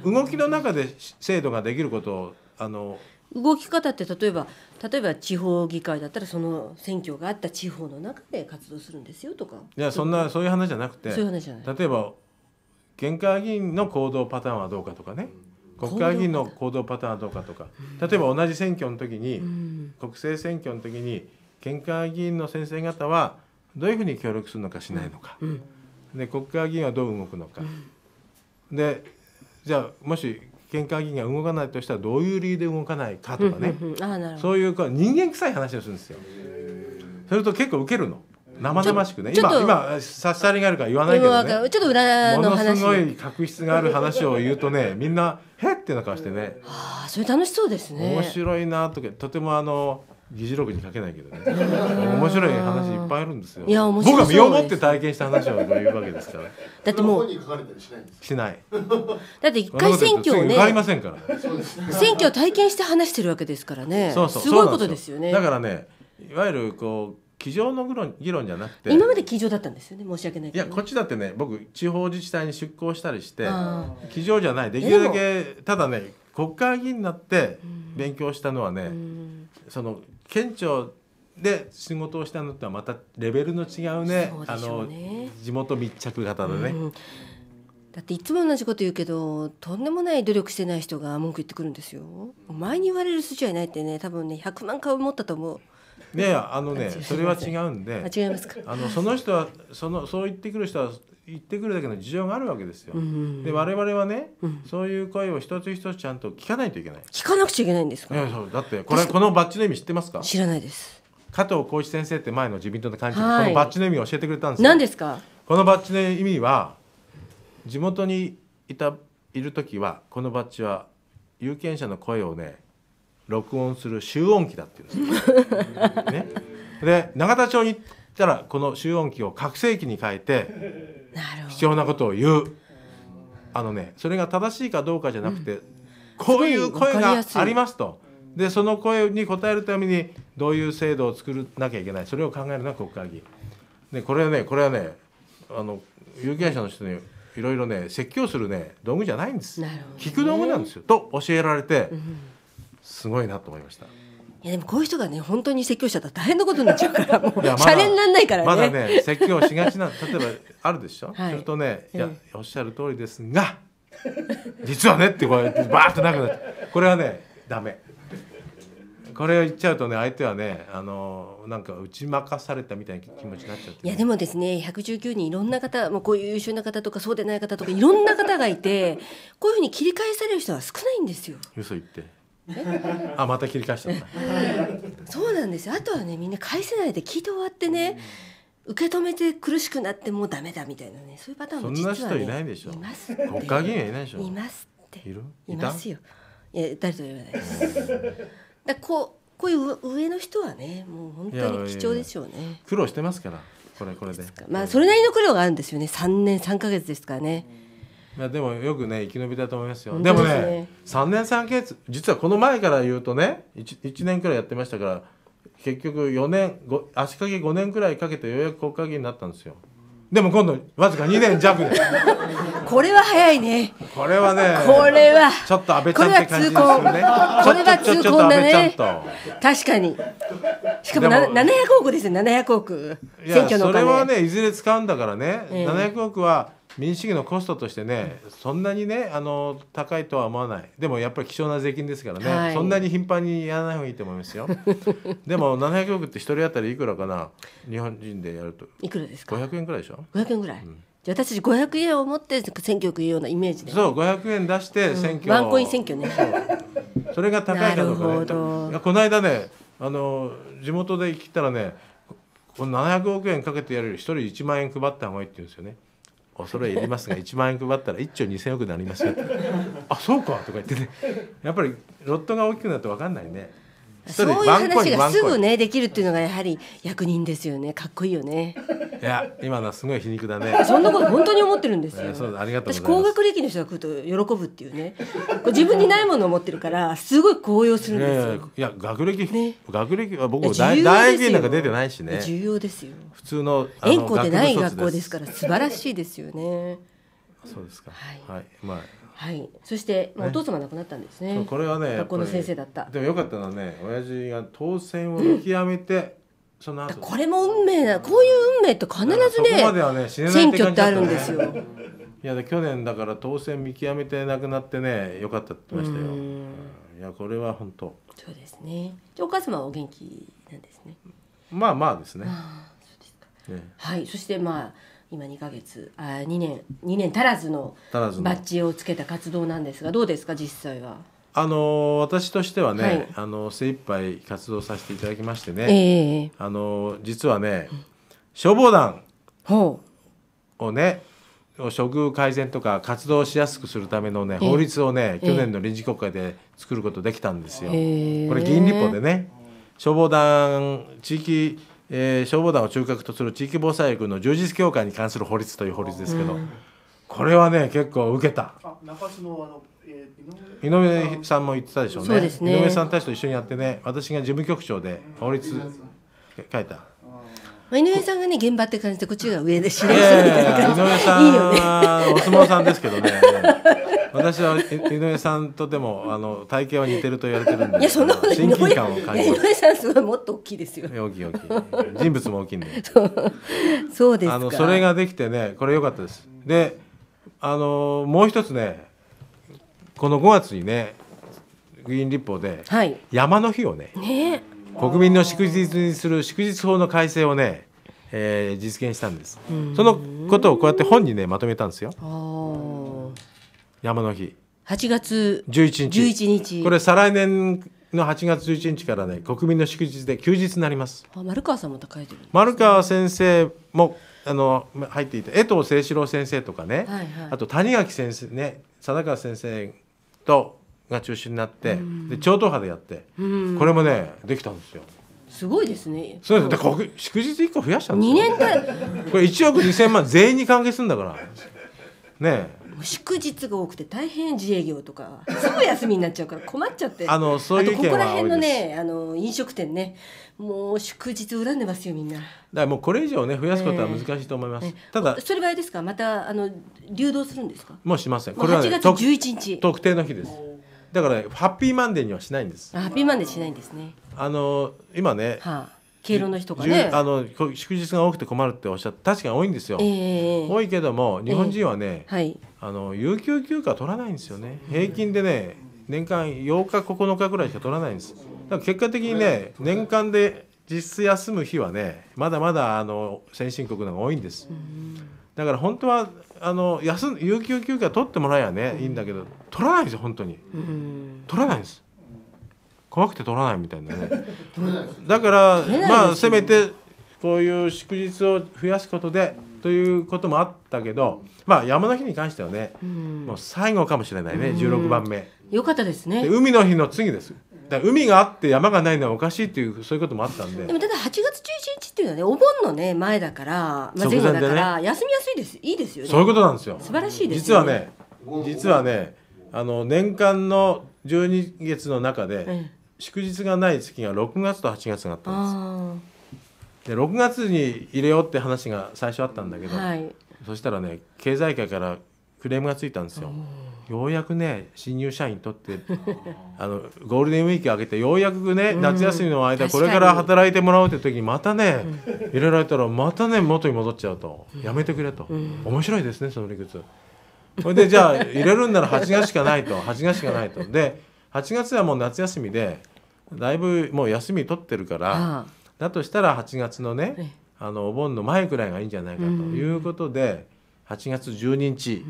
B: 動きの中で制度ができることをあの
A: 動き方って例えば例えば地方議会だったらその選挙があった地方の中で活動するんですよとかいやそんな
B: そういう話じゃなくてそういう話じゃない例えば県会議員の行動パターンはどうかとかね国会議員の行動パターンはどうかとか例えば同じ選挙の時に、うん、国政選挙の時に県会議員の先生方はどういうふうに協力するのかしないのか、で国会議員はどう動くのか、でじゃあもし県会議員が動かないとしたらどういう理由で動かないかとかね、そういう人間臭い話をするんですよ。それと結構受けるの。生々しくね今今さっさりがあるから言わないけどね
A: ちょっと裏のものすごい
B: 確執がある話を言うとね みんな「へっ!」ってな顔してね、は
A: あ、それ楽しそうですね面白
B: いなとかとてもあの議事録に書けないけどね面白い話いっぱいあるんですよいや面白僕は身をもって体験した話を言うわけですからだってもう
A: しない だって一回選挙をね買いませんから、選挙を体験して話してるわけですからねそうそうすごいことですよねだから
B: ねいわゆるこう机上の議論議論じゃなくて今
A: まで机上だったんですよね申し訳ない、いやこ
B: っちだってね僕地方自治体に出向したりして机上じゃないできるだけただね国会議員になって勉強したのはね、その県庁で仕事をしたのとはまたレベルの違うね、ね、あの地元密着型のね、う
A: ん、だっていつも同じこと言うけどとんでもない努力してない人が文句言ってくるんですよ前に言われる筋合いないってね多分ね100万株持ったと思う
B: ねあのね それは違うんであ違いますかあのその人はそのそう言ってくる人は言ってくるだけの事情があるわけですよ。で我々はね、うん、そういう声を一つ一つちゃんと聞かないといけない。
A: 聞かなくちゃいけないんですか。いや
B: そうだってこれこのバッジの意味知ってますか。知らないです。加藤浩一先生って前の自民党の幹事長、はい、このバッジの意味を教えてくれたんですよ。何ですか。このバッジの意味は地元にいたいる時はこのバッジは有権者の声をね録音する集音機だっていうんです ね。で永田町にしたらこの集音機を拡声器に変えて 必要なことを言うあのねそれが正しいかどうかじゃなくて、うん、こういう声がありますと。でその声に応えるためにどういう制度を作らなきゃいけないそれを考えるのは国会議員でこれはねこれはねあの有権者の人にいろいろね説教するね道具じゃないんです、ね、聞く道具なんですよと教えられて、うん、すごいなと思いました。
A: いやでもこういう人がね本当に説教者たと大変なことになっちゃうからもうシャにならないからね。まだね説教しがちな例えば
B: あるでしょ、するとね、いやおっしゃる通りですが実はねってこうやってバーッとなくなっこれはねダメこれを言っちゃうとね相手はねあのなんか打ち負かされたみたいな気持ちになっちゃって、
A: ね、いやでもですね119人いろんな方もうこういう優秀な方とかそうでない方とかいろんな方がいてこういうふうに切り返される人は少ないんですよ。
B: 嘘言って あまた切り返した
A: そうなんですよあとはねみんな返せないで聞いて終わってね、うん、受け止めて苦しくなってもうダメだみたいなねそういうパターンも実は、ね、そんな人いない
C: でしょいますおかげいないでしょいますっているいます
A: よいや誰と言わないですだこうこういう上の人はねもう本当に貴重でしょうね
B: 苦労してますからこれこれで
A: まあそれなりの苦労があるんですよね3年3か月ですからね、うん
B: いやでもよくね生き延びたと思いますよでもねで3年3ヶ月実はこの前から言うとね 1, 1年くらいやってましたから結局4年足掛け5年くらいかけてようやく国会議員になったんですよでも今度わずか2年弱で
A: これは早いね
B: これはねこれはちょっと安倍ちゃんって感じですよねこれは
A: 痛恨だね確かにしかもも700億ですよ700億選挙のお金それはねい
B: ずれ使うんだからね、えー、700億は民主主義のコストとしてね、そんなにねあの高いとは思わないでもやっぱり貴重な税金ですからね、はいそんなに頻繁にやらない方がいいと思いますよ でも700億って一人当たりいくらかな日本人でやるといくらですか500円くらいでしょ
A: 500円ぐらい、うんじゃあ私たち500円を持って選挙をいうようなイメージでそ
B: う500円出して選挙、ワンコイン選挙ね それが高いかどうかなるほねどいやこの間ねあの地元で聞いたらねこの700億円かけてやれる一人1万円配った方がいいって言うんですよね恐れ入りますが1万円配ったら1兆2千億になりますよ」あそうか」とか言ってね やっぱりロットが大きくなると分かんないね。そういう話がすぐ
A: ねできるっていうのがやはり役人ですよねかっこいいよね
B: いや今のはすごい皮肉だね そんなこ
A: と本当に思ってるんですよ、
B: 私高
A: 学歴の人が来ると喜ぶっていうね自分にないものを持ってるからすごい高揚するんです
B: よいや学歴、ね、学歴は僕大大学なんか出てないしね重要ですよ普通の縁故でない学校ですから素晴らし
A: いですよねそうですか
B: はい、はい、まあ
A: はいそして、まあお父様亡くなったんですねそこれはね学校の先生だったで
B: もよかったのはね親父が当選を見極めて、その後これ
A: も運命だこういう運命って必ずそこまねではね死ね選挙ってあるんですよ い
B: やで去年だから当選見極めてなくなってねよかったって言っましたようんいやこれは本当
A: そうですねじゃお母様はお元気なんですね
B: まあまあですね
A: あそ
B: うですかね
A: はいそしてまあ今2か月あ2年2年足らずのバッジをつけた活動なんですがどうですか実際は。
B: あの私としてはね、はい、あの精一杯活動させていただきましてね、
A: え
D: ー、
B: あの実はね、消防団をね処遇改善とか活動しやすくするためのね法律をね、えー、去年の臨時国会で作ることできたんですよ。えー、これ議員立法でね消防団地域えー、消防団を中核とする地域防災力の充実強化に関する法律という法律ですけど、これはね結構受けた
E: 中のえー、
B: 井上さんも言ってたでしょうね、ね、井上さんたちと一緒にやってね私が事務局長で法律書いた。
A: 井上さんがね現場って感じでこっちが上で知り合いみたいな感じ、えー、井上さんいいよねお相撲さんですけどね
B: 私は井上さんとでもあの体型は似てると言われてるんでいやそんなこと井上さ
A: んすごいもっと大きいですよ
B: 大きい大きい人物も大きいんで
A: そうですあのそれ
B: ができてねこれ良かったですであのもう一つねこの5月にね議員立法で山の日をね、
C: ね国民
B: の祝日にする祝日法の改正をね、えー、実現したんです、ん、そのことをこうやって本にねまとめたんですよ山の日
A: 8月11日 ,11 日これ
B: 再来年の8月11日からね国民の祝日で休日になります
A: 丸川さんも高いてる、
B: ね、丸川先生もあの入っていて江藤清志郎先生とかね、はいはい、あと谷垣先生ね貞川先生とが中心になって、で超党派でやって、これもねできたんですよ。
A: すごいですね。そうです。
B: で、国祝日一個増やしたんですよ。
A: 年で。これ
B: 一億二千万全員に関係するんだから。ね
A: 祝日が多くて大変自営業とかすぐ休みになっちゃうから困っちゃってあのそういうここら辺のねあの飲食店ねもう祝日恨んでますよみんなだか
B: らもうこれ以上ね増やすことは難しいと思います、えーえー、ただそれ
A: ぐらいですかまたあの流動するんですかもう
B: しませんこれは、ね、8月11日特定の日ですだから、ね、ハッピーマンデーにはしないんで
A: すハッピーマンデーしないんですね
B: あの今ね、
A: はあ敬老の日とかねあ
B: の祝日が多くて困るっておっしゃって確かに多いんですよ、え
A: ー、
B: 多いけども日本人はね、えーはい、あの有給休暇取らないんですよね平均でね年間8日9日ぐらいしか取らないんですだから結果的にね年間で実質休む日はねまだまだあの先進国の方が多いんです。うんだから本当はあの休有給休暇取ってもらえばね、うん、いいんだけど取らないですよ本当に、
D: うん、
B: 取らないんです怖くて取らないみたいなね だからまあせめてこういう祝日を増やすことでということもあったけどまあ山の日に関してはね、うん、もう最後かもしれないね16番目
A: よかったですね
B: 海の日の次ですだ海があって山がないのはおかしいっていうそういうこともあったんででも
A: ただ8月11日っていうのはねお盆のね前だから、まあ、前後だから、ね、休みやすいですいいですよねそういうことなんですよ素晴らしいです、ね、実はね
B: 実はねあの年間の12月の中で、う
A: ん、祝日
B: がない月が6月と8月があっ
C: た
A: んで
B: すで6月に入れようって話が最初あったんだけど、はい、そしたらね経済界からクレームがついたんですよ。うんようやくね新入社員にとってあのゴールデンウィーク明けてようやくね、夏休みの間これから働いてもらうって時にまたね、入れられたらまたね元に戻っちゃうと、やめてくれと、面白いですねその理屈。それでじゃあ入れるんなら8月しかないと8月しかないとで8月はもう夏休みでだいぶもう休み取ってるからだとしたら8月のねあのお盆の前くらいがいいんじゃないかということで8月12日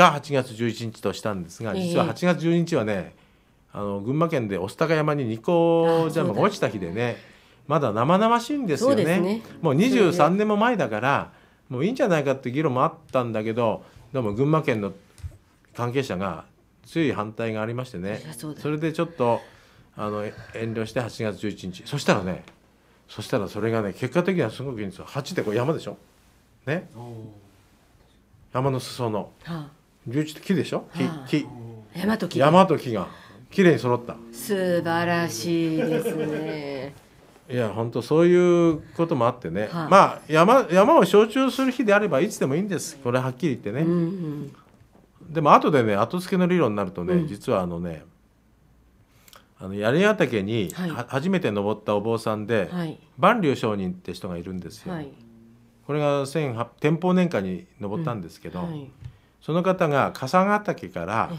B: が8月11日としたんですが実は8月12日はね、あの群馬県で御巣鷹山に二個ジャムが落ちた日でねまだ生々しいんですよね、ね、もう23年も前だから、もういいんじゃないかって議論もあったんだけどでも群馬県の関係者が強い反対がありましてねそれでちょっとあの遠慮して8月11日そしたらねそしたらそれがね結果的にはすごくいいんですよ8ってこう山でしょね山の裾の。はあ十一木でしょ木木山と木山と木が綺麗に揃った
A: 素晴らしいですね
B: いや本当そういうこともあってね、はあ、まあ山山を象徴する日であればいつでもいいんですこれはっきり言ってね、うんうん、でも後でね後付けの理論になるとね、うん、実はあのねあの槍ヶ岳に、はい、初めて登ったお坊さんで、はい、万柳人って人がいるんですよ、はい、これが天保年間に登ったんですけど、うんはいその方が笠ヶ岳から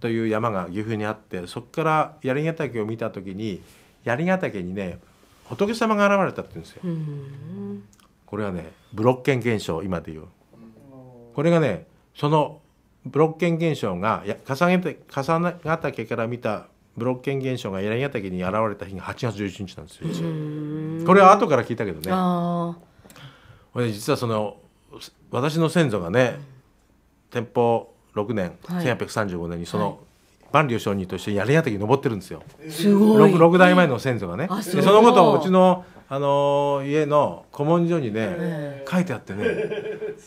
B: という山が岐阜にあってそこから槍ヶ岳を見た時に槍ヶ岳にね仏様が現れたって
C: 言うんですよ。
B: これはねブロッケン現象今で言う。これがねそのブロッケン現象が笠ヶ岳から見たブロッケン現象が槍ヶ岳に現れた日が8月11日なんですよ。これは後から聞いたけどね。実はその私の先祖がね、天保6年、はい、1835年にその万里上人として槍ヶに登ってるんですよ。すごい 6, 6代前の先祖がね。でそのことをうちのあの家の古文書に
A: ね
B: 書いてあってねこ
A: れはいいんで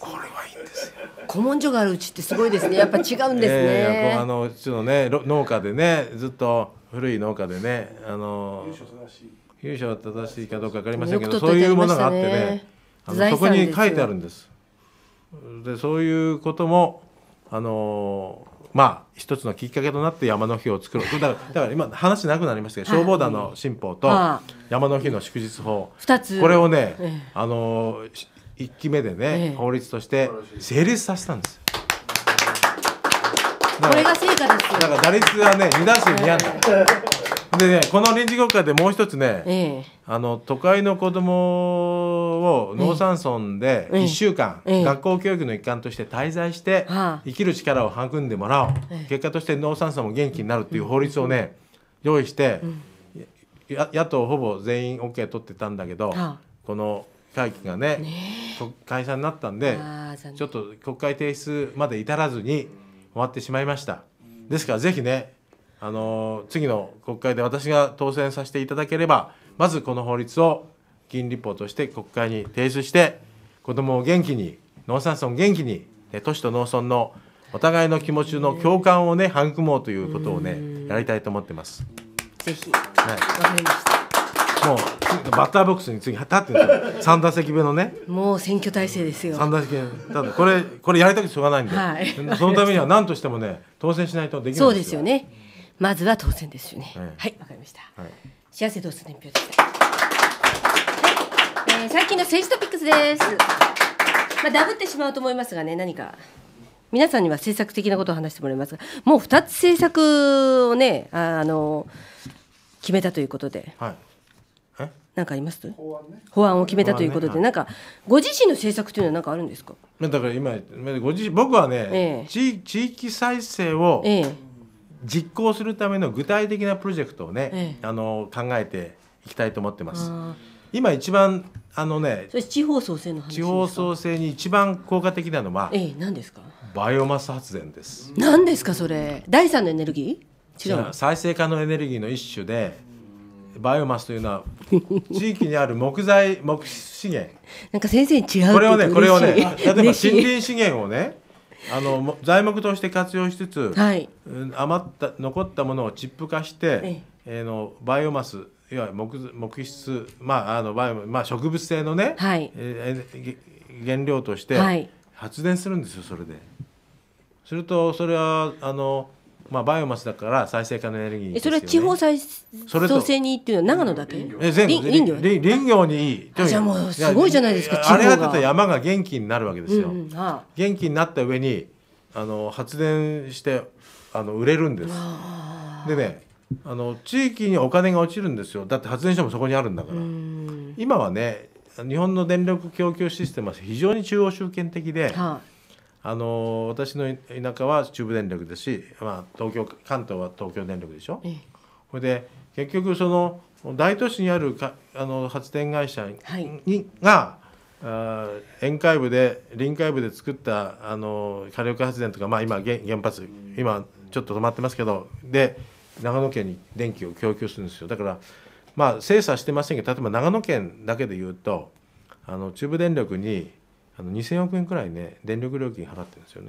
A: すよ。古文書があるうちってすごいですねやっぱ違うんですね。えー、あ
B: のうちのね農家でねずっと古い農家でねあの優勝正しいかどうかわかりませんけど、そういうものがあってねあのそこに書いてあるんです。でそういうこともあのまあ一つのきっかけとなって山の日を作ろうだかだから今話なくなりましたけど、消防団の新法と山の日の祝日法、これをね、あの1期目でね、法律として成立させたんですこれが
D: 成果ですよ
B: だから打率がね2打数2安打、でねこの臨時国会でもう一つね、あの都会の子供を農山村で1週間、学校教育の一環として滞在して生きる力を育んでもらおう、結果として農山村も元気になるっていう法律をね、用意して、野党ほぼ全員 OK 取ってたんだけど、この会期がね解散になったんでちょっと国会提出まで至らずに終わってしまいました。ですからぜひねあの次の国会で私が当選させていただければまずこの法律を議員立法として国会に提出して子どもを元気に農産村元気に、ね、都市と農村のお互いの気持ちの共感をね育もうということをねやりたいと思ってます。ぜひ、はい、わ
A: かりまし
B: たもうバッターボックスに次立ってる三打席目のね。
A: もう選挙体制ですよ。三打席
B: 目。ただこれこれ やりたくてしょうがないんで、はい、そのためには何としてもね当選しないとできないそうですよね。
A: まずは当選ですよね。はい、わ、はい、かりました。はい幸せ同室年表でえー、最近の政治トピックスです。まあ、ダブってしまうと思いますがね、何か。皆さんには政策的なことを話してもらいますが、もう2つ政策をね、あの決めたということで、はい、なんかあります法案、ね、法案を決めたということで、ね、なんか、ご自身の政策というのは、なんかあるんですか
B: だから今、ご自身僕はね、ええ、地域再生を、ええ実行するための具体的なプロジェクトをね、ええ、あの考えていきたいと思ってます。今一番あのね、
A: 地方創生の地
B: 方創生に一番効果的なのは、
A: ええ、何ですか？
B: バイオマス発電です。
A: 何ですかそれ？第三のエネルギー？違う。
B: 再生可能エネルギーの一種で、バイオマスというのは 地域にある木材木資源。
A: なんか先生に違うこれをねこれをね例えば森林資源
B: をねあの材木として活用しつつ、はい、余った残ったものをチップ化して、ええのバイオマスいわゆる木木質、まああのバイオまあ、植物性のね、はいえー、原料として発電するんですよそれで。するとそれはあのまあ、バイオマスだから再生可能エネルギー、ね、それは地方
A: 再生創にいっていうのは長野だけえ全林林業
B: 林業にいいじゃあもうすごいじゃないですかあれがだと山が元気になるわけですよ、うんうんはあ、元気になった上にあの発電してあの売れるんですでねあの地域にお金が落ちるんですよだって発電所もそこにあるんだから今はね日本の電力供給システムは非常に中央集権的で、はああの私の田舎は中部電力ですし、まあ、東京関東は東京電力でしょ。えれで結局その大都市にあるかあの発電会社に、はい、があ沿海部で臨海部で作ったあの火力発電とか、まあ今、今原発今ちょっと止まってますけどで長野県に電気を供給するんですよだからまあ精査してませんけど例えば長野県だけで言うとあの中部電力にあの2000億円くらいね電力料金払ってるんですよ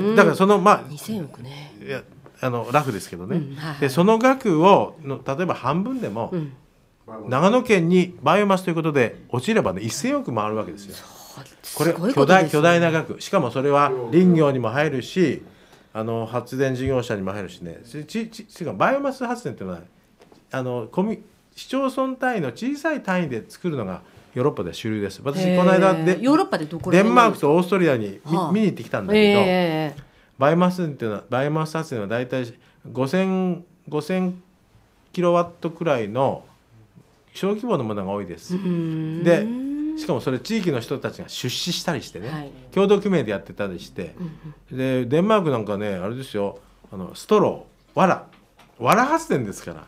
A: ね。でだからそのまあ2000億ねいやあのラフですけどね、うんはいは
B: い、でその額をの例えば半分でも、うん、長野県にバイオマスということで落ちればね1000億回るわけですよ。これ、巨大巨大な額しかもそれは林業にも入るしあの発電事業者にも入るしねちちちバイオマス発電っていうのはあのコミ市町村単位の小さい単位で作るのがヨーロッパで主流です私この間で
A: ヨーロッパでどこデンマ
B: ークとオーストリアに見,、見に行ってきたんだ
A: けど、
B: バイマスっていうのはバイマス発電は大体5000 5000キロワットくらいの小規模のものが多いです。でしかもそれ地域の人たちが出資したりしてね、はい、共同組合でやってたりして、うん、でデンマークなんかねあれですよあのストローわらわら発電ですから。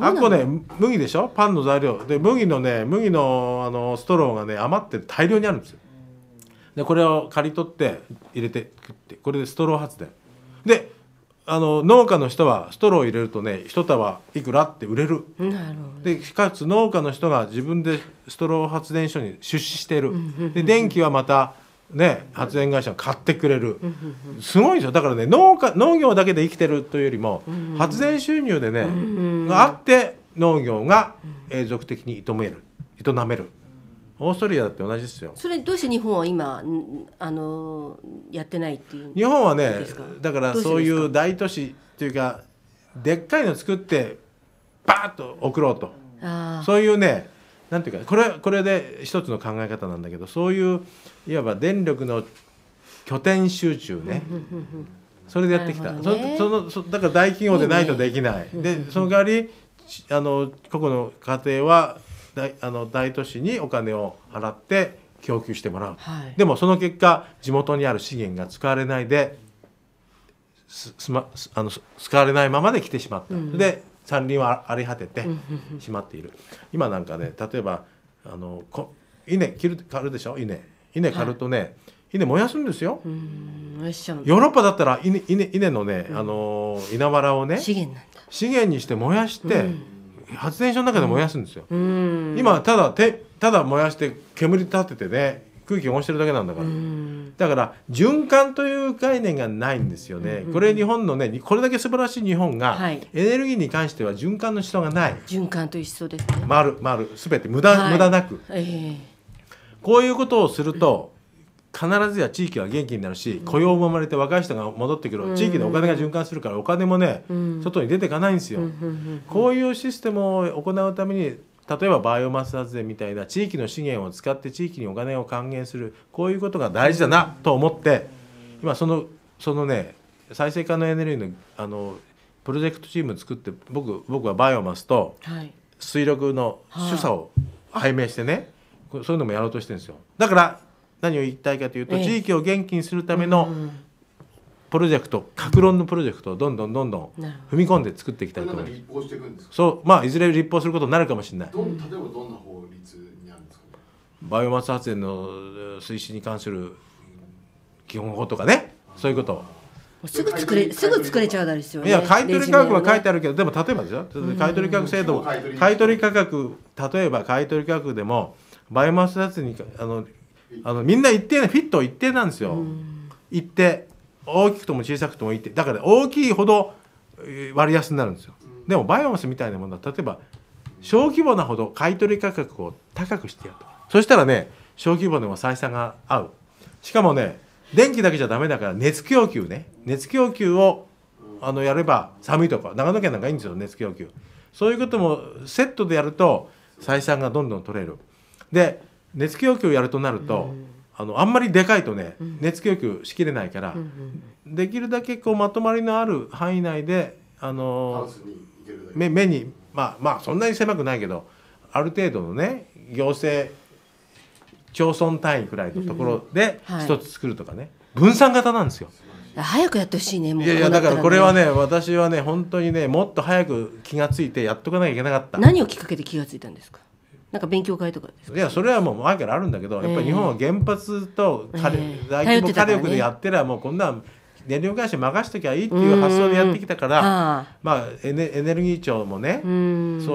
B: あこね麦でしょパンの材料で麦のね麦のあのストローがね余ってる大量にあるんですよ。でこれを刈り取って入れてこれでストロー発電。であの農家の人はストローを入れるとね一束いくらって売れるでかつ農家の人が自分でストロー発電所に出資している、で電気はまたね、発電会社が買ってくれる、すごいですよだからね農家農業だけで生きてるというよりも、発電収入でね、があって農業が永続的に営める営めるオーストリアだって同じですよそ
A: れどうして日本は今あのやってないっていう日
B: 本はねだからそういう大都市っていうかでっかいの作ってバーッと送ろうとそういうねなんていうかこれこれで一つの考え方なんだけどそういういわば電力の拠点集中ね。
D: それでやってきた、
B: ね、そのそだから大企業でないとできない、いいね、でその代わりあの個々の家庭は大あの大都市にお金を払って供給してもらう、はい、でもその結果地元にある資源が使われないで、すすまあの使われないままで来てしまった、うん、で山林は荒れ果ててしまっている今なんかね例えばあのこ稲切る刈るでしょ稲稲刈るとね、はい、稲燃やすんですよ
C: ヨ
A: ーロッパ
B: だったら稲稲稲のね、うん、あの稲わらをね資源資源にして燃やして、うん、発電所の中で燃やすんですよ、う
D: ん、今
B: ただてただ燃やして煙立ててね空気をしてるだけなんだから、うん、だから循環という概念がないんですよね、うんうん、これ日本のねこれだけ素晴らしい日本が、はい、エネルギーに関しては循環の思想がな
A: い循環という思想ですね
B: 丸丸全て無駄はい、無駄なく、えー、こういうことをすると、必ずや地域は元気になるし、雇用も生まれて若い人が戻ってくる、うん、地域でお金が循環するからお金もね、うん、外に出ていかないんですよ、こういうシステムを行うために例えばバイオマス発電みたいな地域の資源を使って地域にお金を還元するこういうことが大事だなと思って今そのそのね再生可能エネルギーのあのプロジェクトチーム作って僕僕はバイオマスと水力の主査を拝命してね、そういうのもやろうとしてるんですよ。だから何を言いたいかというと、地域を元気にするための、プロジェクト格論のプロジェクトをどんどんどんどん踏み込んで作っていきたいと思いますそうまあいずれ立法することになるかもしれない例え
C: ばどんな法律になるんですか、
B: バイオマス発電の推進に関する基本法とかねそういうこと
D: すぐ作れすぐ作れちゃうだろうですよ
B: ね。いや買取価格は書いてあるけど、でも例えばですよ。買取価格制度買取価格例えば買取価格でもバイオマス発電にあのあのみんな一定なフィット一定なんですよ。一定大きくとも小さくともいいってだから大きいほど割安になるんですよでもバイオマスみたいなものは例えば小規模なほど買取価格を高くしてやるとそしたらね小規模でも採算が合うしかもね電気だけじゃダメだから熱供給ね熱供給をあのやれば寒いとか長野県なんかいいんですよ熱供給そういうこともセットでやると採算がどんどん取れるで熱供給をやるとなると、あのあんまりでかいとね、うん、熱供給しきれないから、うんうん、できるだけこうまとまりのある範囲内で、あの目目にまあまあそんなに狭くないけどある程度のね行政町村単位くらいのところで一つ作るとかね、はい、分散型なんですよ。
A: 早くやってほしいねもう、ね、いやいやだからこれはね
B: 私はね本当にねもっと早く気が付いてやっとかなきゃいけなかった
A: 何をきっかけで気が付いたんですかなんか勉強会とか
B: いやそれはもう前からあるんだけど、やっぱり日本は原発と火力、大規模火力でやってりもうこんな燃料会社任しときゃいいっていう発想でやってきたから、まあ、エネエネルギー庁もねそう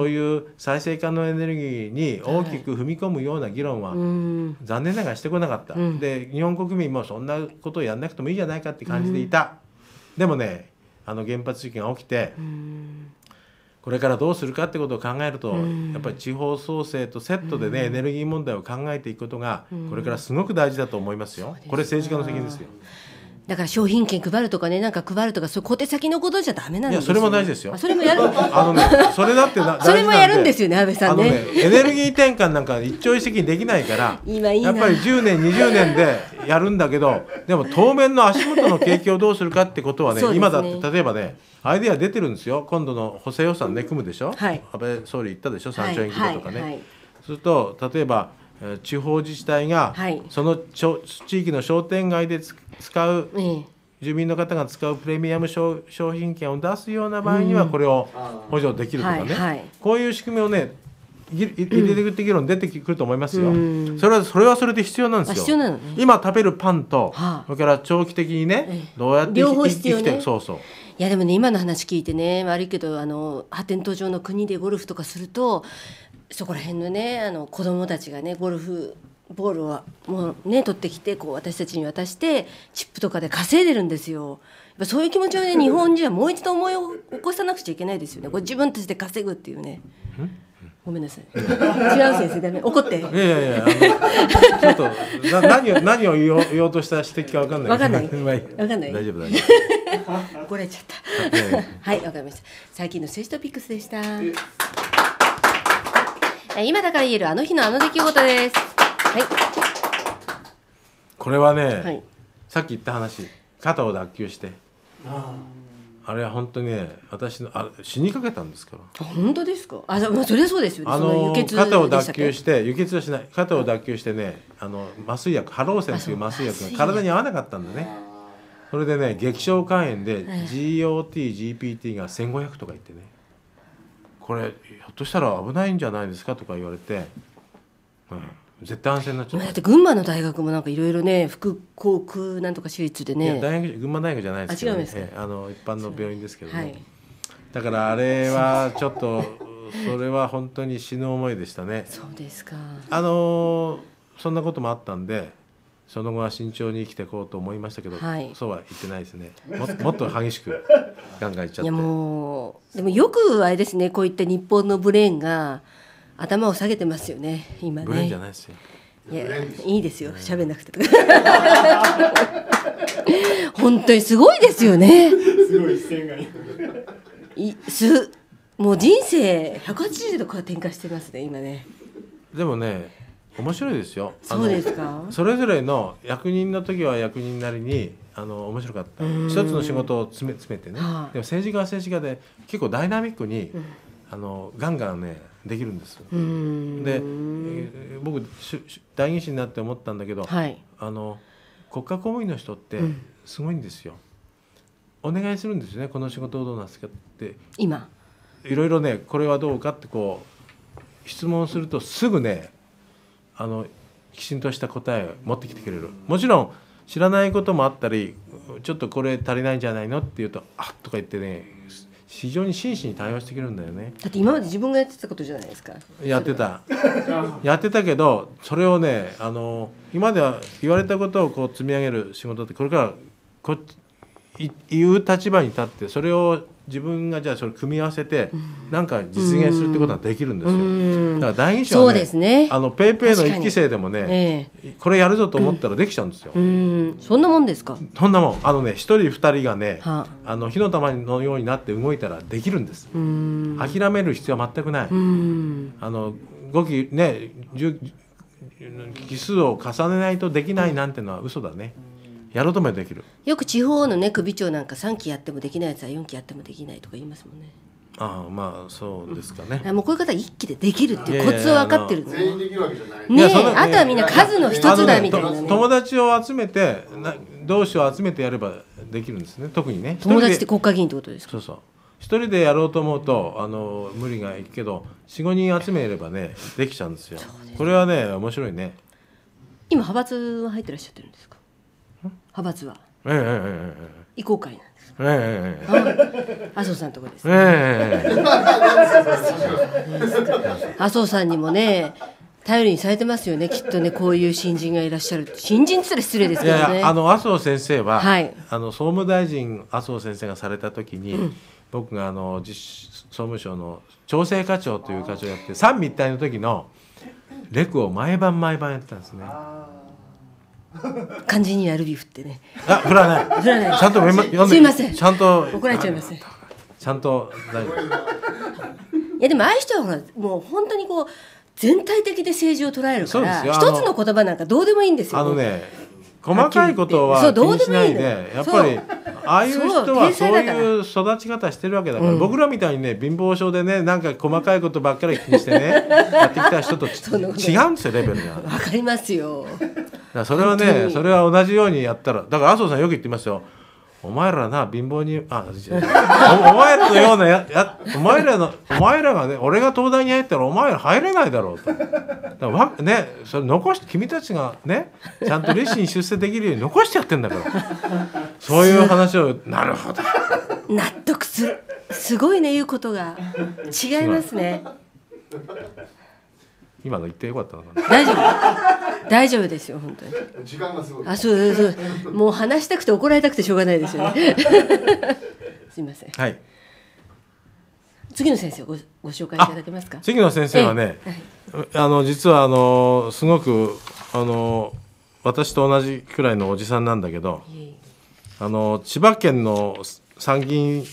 B: いう再生可能エネルギーに大きく踏み込むような議論は
C: 残
B: 念ながらしてこなかった、で日本国民もそんなことをやんなくてもいいじゃないかって感じでいた、でもねあの原発事件が起きて、これからどうするかってことを考えると、うん、やっぱり地方創生とセットでね、うん、エネルギー問題を考えていくことが、これからすごく大事だと思いますよ。すこれ政治家の責任ですよ。
A: だから商品券配るとかね、なんか配るとか、そう小手先のことじゃダメなんですよ、ね、それも大事ですよ。それもや
D: る。あ
B: のね、それだってな、それもやるんですよね、安倍さんね。ねエネルギー転換なんか一朝一夕にできないから。
A: 今いいやっぱり
B: 10年、20年でやるんだけど、でも当面の足元の景気をどうするかってことはね、ね今だって、例えばね。アイデア出てるんですよ今度の補正予算ね組むでしょ、はい、安倍総理言ったでしょ3兆円規模とかね、はいはい、すると例えば地方自治体が、その地域の商店街で使う、住民の方が使うプレミアム商品券を出すような場合にはこれを補助できるとかね、こういう仕組みをね入れていくって議論出てくると思いますよ、それはそれはそれで必要なんですよ、今食べるパンと、それから長期的にね、どうやって生
A: きて、ね、そうそういやでもね今の話聞いてね悪いけどあの発展途上の国でゴルフとかするとそこら辺のねあの子供たちがねゴルフボールをもうね取ってきてこう私たちに渡してチップとかで稼いでるんですよ。やっぱそういう気持ちをね日本人はもう一度思い起こさなくちゃいけないですよね。これ自分たちで稼ぐっていうね。ごめんなさい。違う先生だね。怒って。いやいやいや、ちょっと、な、何を、何を言おう、言おうとした指摘かわかんない。わかんない。わかんない。大丈夫、大丈夫。怒られちゃった。はい、わかりました。最近のセストピックスでした。今だから言える、あの日のあの出来事です。はい。
B: これはね、はい、さっき言った話、肩を脱臼して。ああ。あれは本当にね私のあ死にかけたんですか
A: ら本当ですかあ、まあ、それはそうですよ、ね、あの肩を脱臼
B: して輸血はしない肩を脱臼してねあの麻酔薬ハローセンという麻酔薬が体に合わなかったんだねそれでね激症肝炎で GOTGPT が千五百とか言ってねこれひょっとしたら危ないんじゃないですかとか言われて、うん、絶対安静になっちゃう、だって
A: 群馬の大学もなんかいろいろね副航空なんとか私立でね
B: 大学群馬大学じゃないですけど、ね、すあの一般の病院ですけどね、はい、だからあれはちょっとそれは本当に死ぬ思いでしたねそうですかあのそんなこともあったんでその後は慎重に生きていこうと思いましたけど、はい、そうは言ってないですねも もっと激しくガンガンいっちゃっていや
D: も
A: うでもよくあれですねこういった日本のブレーンが頭を下げてますよね今ねいやいいですよ喋んなくて 本当にすごいですよね
E: すごい視線がい
A: すもう人生180度こう展開してますね今ね
B: でもね面白いですよそうですかそれぞれの役人の時は役人なりにあの面白かった一つの仕事を詰め詰めてね、はあ、でも政治家は政治家で結構ダイナミックに、うん、あのガンガンねできるんですで僕代議士になって思ったんだけど、はい、あの国家公務員の人ってすごいんですよ。お願いするんですよねこの仕事をどうなすかって今いろいろねこれはどうかってこう質問するとすぐねあのきちんとした答えを持ってきてくれるもちろん知らないこともあったりちょっとこれ足りないんじゃないのって言うと「あっ」とか言ってね非常に真摯に対応してくるんだよね
A: だって今まで自分がやってたことじゃないですか
B: やってたやってたけどそれをねあの今では言われたことをこう積み上げる仕事ってこれからこい言う立場に立ってそれを自分がじゃあそれ組み合わせてなんか実現するってことはできるんですよ。だから第二章はね、ね、あのペイペイの一期生でもね、えー、これやるぞと思ったらできちゃうんですよ。
A: うん、そんなもんですか
B: そんなもんあのね一人二人がねあの火の玉のようになって動いたらできるんです。
A: 諦
B: める必要は全くない。あ
A: の
B: 5期ね奇数を重ねないとできないなんてのは嘘だね。うんやろうともできる
A: よく地方のね首長なんか3期やってもできないやつは4期やってもできないとか言いますもんね
B: ああまあそうですかね、
A: もうこういう方一期でできるっていうコツを分かってるんでねえあとはみんな数の一つだみたいな、ね、友達
B: を集めてな同志を集めてやればできるんですね特にね友達っ
A: て国会議員ってことですかそうそう
B: 一人でやろうと思うとあの無理がいくけど45人集めればねできちゃうんですよ、これはね面白いね
A: 今派閥は入ってらっしゃってるんですか派閥は。
B: ええええ。
A: 移行会なんです。ええええ。麻生さんとこです、ね。ええ。麻生さんにもね。頼りにされてますよね、きっとね、こういう新人がいらっしゃる、新人っつっ失礼ですけど、ね、いやあ
B: の麻生先生は、はい、あの総務大臣、麻生先生がされたときに、うん、僕があの実総務省の調整課長という課長をやって、三位一体の時のレクを毎晩毎晩やってたんですね。
A: 肝心にやるビーフってね。
B: あ、振らない。振らない。ちゃんとで。すいません。ちゃんと怒られちゃいます。ちゃんと大丈夫。い
A: やでもああいう人はほらもう本当にこう全体的で政治を捉えるから一つの言葉なんかどうでもいいんですよ。あのね
B: 細かいことは気にしないでやっぱりああいう人はそういう育ち方してるわけだから、僕らみたいにね貧乏症でねなんか細かいことばっかり気にしてね
A: やってきた人と 違うんですよレベルが。わかりますよ。
B: それはねそれは同じようにやったらだから麻生さんよく言ってますよお前らな貧乏にあお前らのようなややお前らのお前らがね俺が東大に入ったらお前ら入れないだろうと
C: だ
B: わねそれ残して君たちがねちゃんと立身出世できるように残してやってんだからそういう話をなるほど
A: 納得するすごいね言うことが違いますね
B: 今の言ってよかったのかな。大
A: 丈夫。大丈夫ですよ、本当に。時間がすごい。あ、そうそう、もう話したくて怒られたくてしょうがないですよね。すみません。はい。次の先生ごご紹介いただけますか。次の先生はね、
B: はい、あの実はあのすごくあの私と同じくらいのおじさんなんだけど、あの千葉県の参議院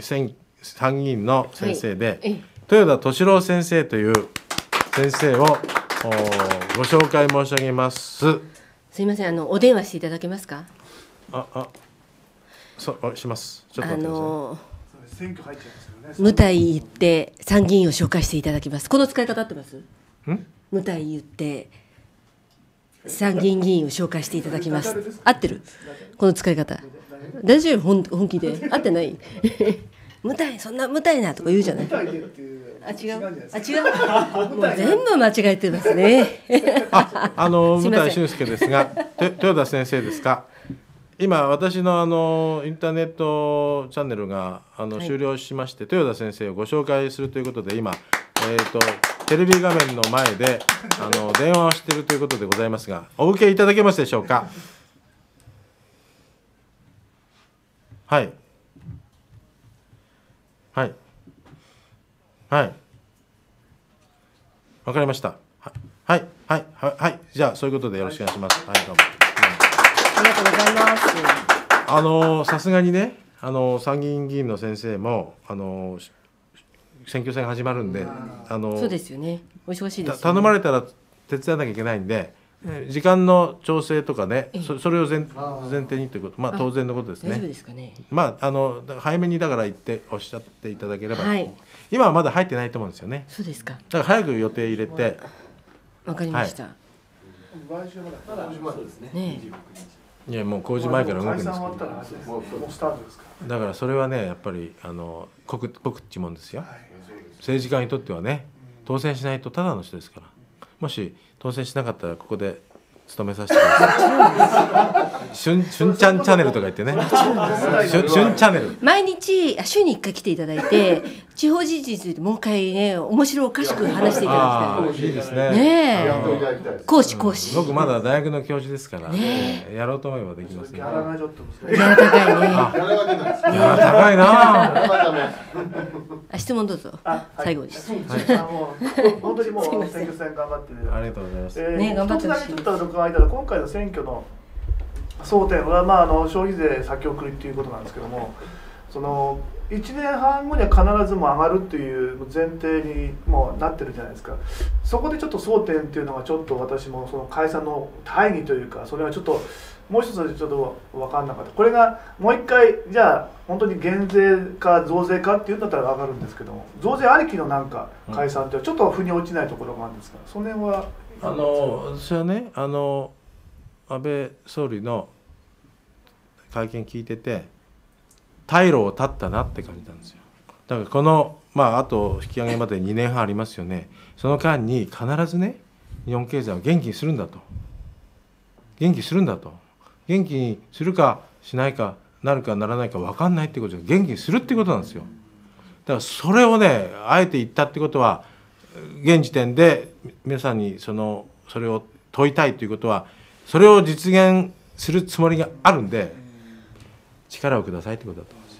B: 参議院の先生で、はい、豊田敏郎先生という。先生をご紹介申し上げます。す
A: みません、あのお電話していただけますか。
B: あ、あ、そう、あしま
A: す。ちょっとあの選挙入っちゃいますよね。舞台言って参議院を紹介していただきます。この使い方ってます？ん？舞台行って参議院議員を紹介していただきます。合ってる？この使い方。大丈夫本本気で合ってない。舞台そんな舞台なとか言うじゃない。あ違う。あ違う。もう全部間違えてますね。
B: ああの舞台 俊介ですが、豊田先生ですか。今私のあのインターネットチャンネルがあの、終了しまして豊田先生をご紹介するということで今えっ、ー、とテレビ画面の前であの電話をしているということでございますがお受けいただけますでしょうか。はい。はいわかりましたはいはいはいはいじゃあそういうことでよろしくお願いしますはい、どうも、
D: ありがとうございます
B: あのさすがにねあの参議院議員の先生もあの選挙戦が始まるんであのそうで
A: すよねお忙しいです、ね、頼ま
B: れたら手伝わなきゃいけないんで時間の調整とかね、そそれを前前提にということ、まあ、当然のことですね。すねまああの早めにだから言っておっしゃっていただければ、はい、今はまだ入ってないと思うんですよね。
E: そ
A: うですか。だ
B: から早く予定入れて。わかりました。は
E: い、来だ来までですね。ね
B: いやもう工事前から動くんですけど。だからそれはねやっぱりあの告告知もんですよ、政治家にとってはね当選しないとただの人ですから。もし当選しなかったらここで務めさせてく
A: だ
B: さい。しゅん、しゅんちゃんチャンネルとか言ってね。しゅん、しゅんチャンネル。
A: 毎日、あ、週に一回来ていただいて、地方自治についてもう一回ね、面白おかしく話していただきたい。いいですね。ねえ。講師、講師。僕まだ
B: 大学の教授ですから、やろうと思えばできますね。ギャラがちょっ
A: と難しい。ギャラ高いね。ギャラ高いな。あ、
E: 質問どうぞ。最後です。
A: 本当にもう選挙戦頑張っ
E: て。ありがとうございます。ね、頑張って。ほしいちょっと間で今回の選挙の争点は、まあ、あの消費税先送りということなんですけどもその1年半後には必ずも上がるっていう前提にもなってるじゃないですかそこでちょっと争点っていうのがちょっと私もその解散の大義というかそれはちょっともう一つちょっと分かんなかったこれがもう一回じゃあ本当に減税か増税かっていうんだったら分かるんですけども増税ありきのなんか解散ってちょっと腑に落ちないところもあるんですがその辺はあの
B: 私はねあの安倍総理の会見聞いてて退路を断ったなって感じたんですよだからこのまああと引き上げまで2年半ありますよねその間に必ずね日本経済を元気にするんだと元気するんだと元気にするかしないかなるかならないか分かんないってことで元気にするってことなんですよだからそれをねあえて言ったってことは現時点で皆さんにそのそれを問いたいということはそれを実現するつもりがあるんで力をくださいということだと
E: 思うんです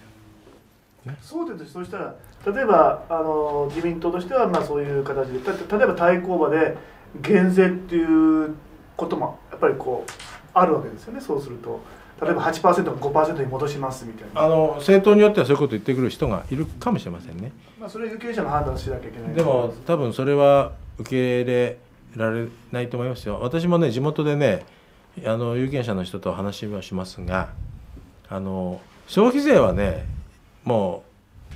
E: よ。ね、そうでとそうしたら例えばあの自民党としてはまあそういう形で例えば対抗馬で減税っていうこともやっぱりこうあるわけですよねそうすると。例えば8%も5%に戻しますみたい
C: なあの
B: 政党によってはそういうこと言ってくる人がいるかもしれませんね、
E: まあ、それ有権者の判断しなきゃいけないでも
B: 多分それは受け入れられないと思いますよ私もね地元でねあの有権者の人と話はしますがあの消費税はねも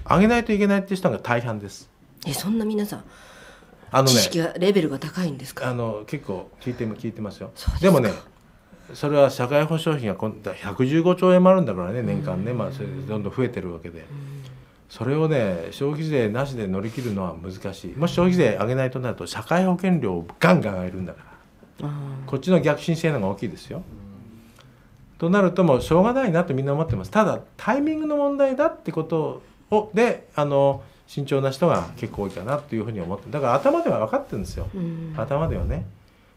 B: う上げないといけないっていう人が大半ですえそんな皆さんあのね、知識レベルが高いんですかあの結構聞いても聞いてますよでもねそれは社会保障費が115兆円もあるんだからね年間ね、まあ、それどんどん増えてるわけで、それをね消費税なしで乗り切るのは難しいもし消費税上げないとなると社会保険料をガンガン上げるんだからこっちの逆進性能が大きいですよ。となるともうしょうがないなとみんな思ってますただタイミングの問題だってことをであの慎重な人が結構多いかなというふうに思ってだから頭では分かってるんですよ頭ではね。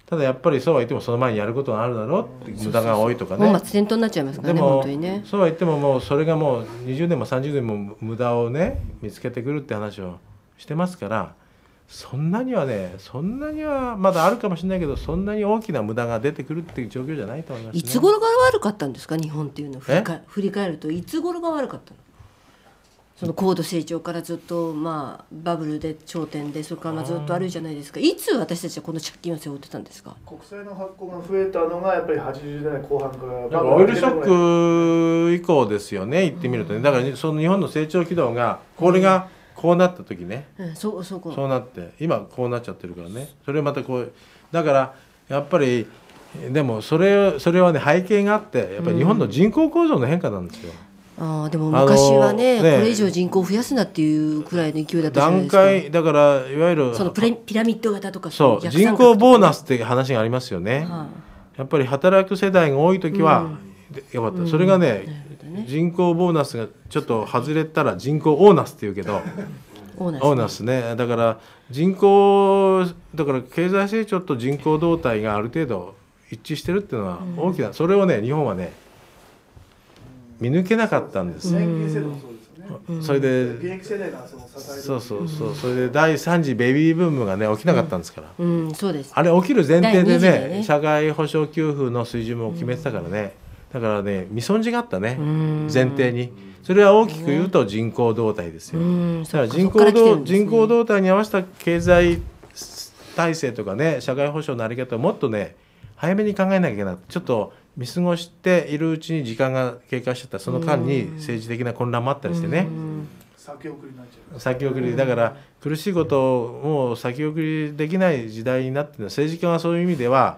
B: ただやっぱりそうは言ってもその前にやることがあるだろうって無駄が多いとかね。本末
A: になっちゃいますからね本当にね。
B: そうは言ってももうそれがもう20年も30年も無駄をね見つけてくるって話をしてますからそんなにはねそんなにはまだあるかもしれないけどそんなに大きな無駄が出てくるっていう状況じゃないと思います、ね、いつ頃
A: が悪かったんですか日本っていうのを振り返るといつ頃が悪かったのその高度成長からずっと、まあ、バブルで頂点でそれからまあずっとあるじゃないですかいつ私たちはこの借金を背負ってたんですか国
E: 債の発行が増えたのがやっぱり80年代後半からオイルショ
B: ック以降ですよね言ってみるとねだからその日本の成長軌道がこれがこうなった時ね、
C: うん、うん、そうそうそうな
B: って今こうなっちゃってるからねそれまたこうだからやっぱりでもそれそれはね背景があってやっぱり日本の人口構造の変化なんですよ。うん
A: あでも昔はね、ね、これ以上人口を増やすなっていうくらいの勢いだった段階
B: だからいわゆるその
A: プレピラミッド型とかそう人
B: 口ボーナスって話がありますよね、はあ、やっぱり働く世代が多い時は、うん、よかった、うん、それがねね、人口ボーナスがちょっと外れたら人口オーナスっていうけど
C: オーナス
B: ねだから人口だから経済成長と人口動態がある程度一致してるっていうのは大きな、うん、それをね日本はね見抜けなかったんです。
E: それでそうそうそうそ
B: れで第3次ベビーブームがね起きなかったんですから、あれ起きる前提でね社会保障給付の水準も決めてたからね、だからね見損じがあったね前提にそれは大きく言うと人口動態ですよ、人口動人口動態に合わせた経済体制とかね社会保障のあり方をもっとね早めに考えなきゃいけないちょっと見過ごしているうちに時間が経過しちゃったその間に政治的な混乱もあったりしてね。
E: 先送りになっちゃう先送りだから
B: 苦しいことをもう先送りできない時代になってる政治家はそういう意味では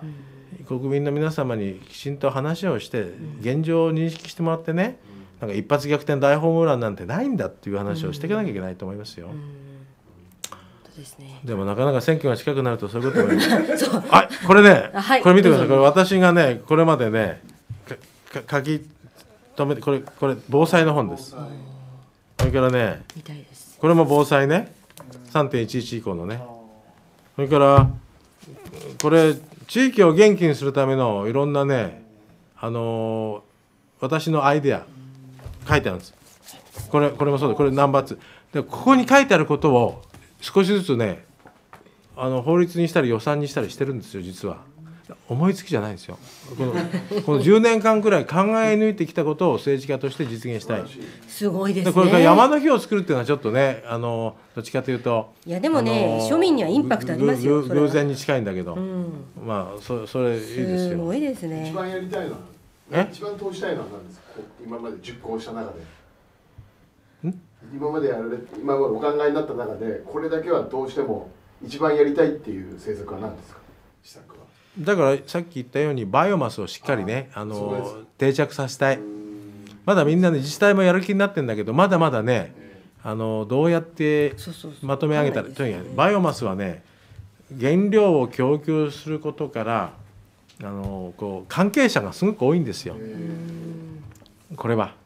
B: 国民の皆様にきちんと話をして現状を認識してもらってねなんか一発逆転大ホームランなんてないんだっていう話をしていかなきゃいけないと思いますよ。ですねでもなかなか選挙が近くなるとそういうことも そうあこれね、はい、これ見てくださいこれ私がねこれまでね書き留めてこれこれ防災の本ですそれからねこれも防災ね3.11以降のねそれからこれ地域を元気にするためのいろんなねあのー、私のアイデア書いてあるんですこれこれもそうだこれナンバーでここに書いてあることを少しずつねあの法律にしたり予算にしたりしてるんですよ実は思いつきじゃないんですよこの この10年間くらい考え抜いてきたことを政治家として実現したいすごいですねこれから山の日を作るっていうのはちょっとねあのどっちかというといやでもね、庶民にはインパクトありますよ偶然に近いんだけど、うん、まあそそれいいですよす
A: ごいですね一番やりたいのは一番通したいのは何ですか今まで実行した中
E: でん今までやられ今までお考えになった中でこれだけはどうしても一番やりたいっていう政策は何ですか施
B: 策はだからさっき言ったようにバイオマスをしっかりねあの定着させたいまだみんなね自治体もやる気になってんだけどまだまだねあのどうやってまとめ上げたらとにかくバイオマスはね原料を供給することからあのこう関係者がすごく多いんですよこれは。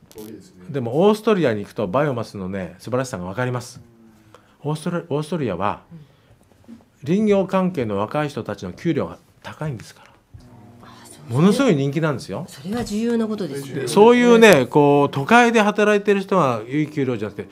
B: でもオーストリアに行くとバイオマスのね素晴らしさが分かりますオーストオーストリアは林業関係の若い人たちの給料が高いんですからものすごい人気なんですよそ
A: れは重要なことです
B: そういうねこう都会で働いてる人がいい給料じゃなくて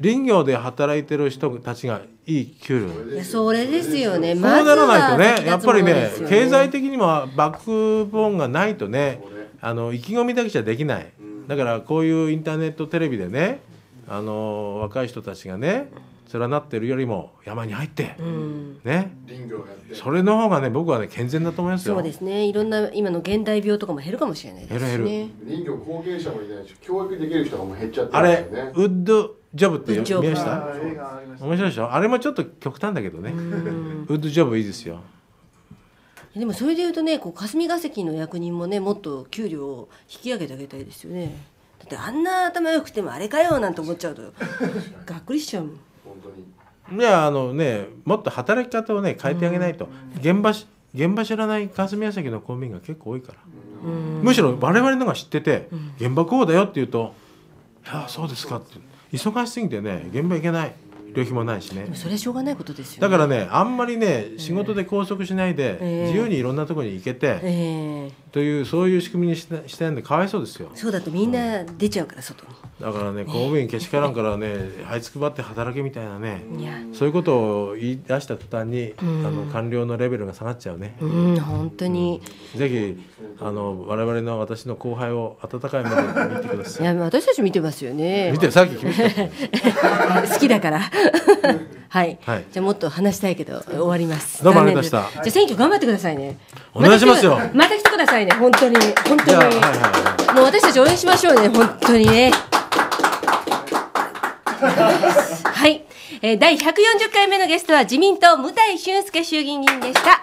B: 林業で働いてる人たちがいい給料
A: それですよねそうならないとね、ね、やっぱりね経
B: 済的にもバックボーンがないとねあの意気込みだけじゃできないだからこういうインターネットテレビでねあの若い人たちがね連なってるよりも山に入って、うん、ねそれの方がね僕はね健全だと思いますよそうで
A: すねいろんな今の現代病とかも減るかもしれないですね減
B: る減
E: る林業後継者もいないし教育できる人も減っちゃって、ね、あれウ
B: ッドジョブって見ました
A: 面
B: 白いでしょあれもちょっと極端だけどねウ
A: ッ
B: ドジョブいいですよ
A: でもそれでいうとねこう霞が関の役人もねもっと給料を引き上げてあげたいですよねだってあんな頭良くてもあれかよなんて思っちゃうと がっくりしちゃうもん本当
B: にいやあのねもっと働き方をね変えてあげないと、現場現場知らない霞が関の公務員が結構多いか
A: ら、むし
B: ろ我々のが知ってて、現場こうだよって言うと「ああそうですか」って忙しすぎてね現場行けない旅費もないしね
A: それしょうがないことですよ、ね、だからね
B: あんまりね仕事で拘束しないで、自由にいろんなところに行けて、えー、というそういう仕組みにしてしてんでかわいそうですよ
A: そうだとみんな出ちゃうから、外に
B: だからね公務員けしからんからね這いつくばって働けみたいなねそういうことを言い出した途端に、あの官僚のレベルが下がっちゃうねうん本当に、ぜひあの我々の私の後輩を温かい目で見てくださいいや
A: 私たち見てますよね見てさっき君 好きだから はい、はい、じゃあもっと話したいけど終わりますどうもありがとうございましたじゃあ選挙頑張ってくださいねお願いしますよまた来てくださいね本当に本当に、はいはい、もう私たち応援しましょうね本当にねはい、えー、第140回目のゲストは自民党、武田俊介衆議院議員でした。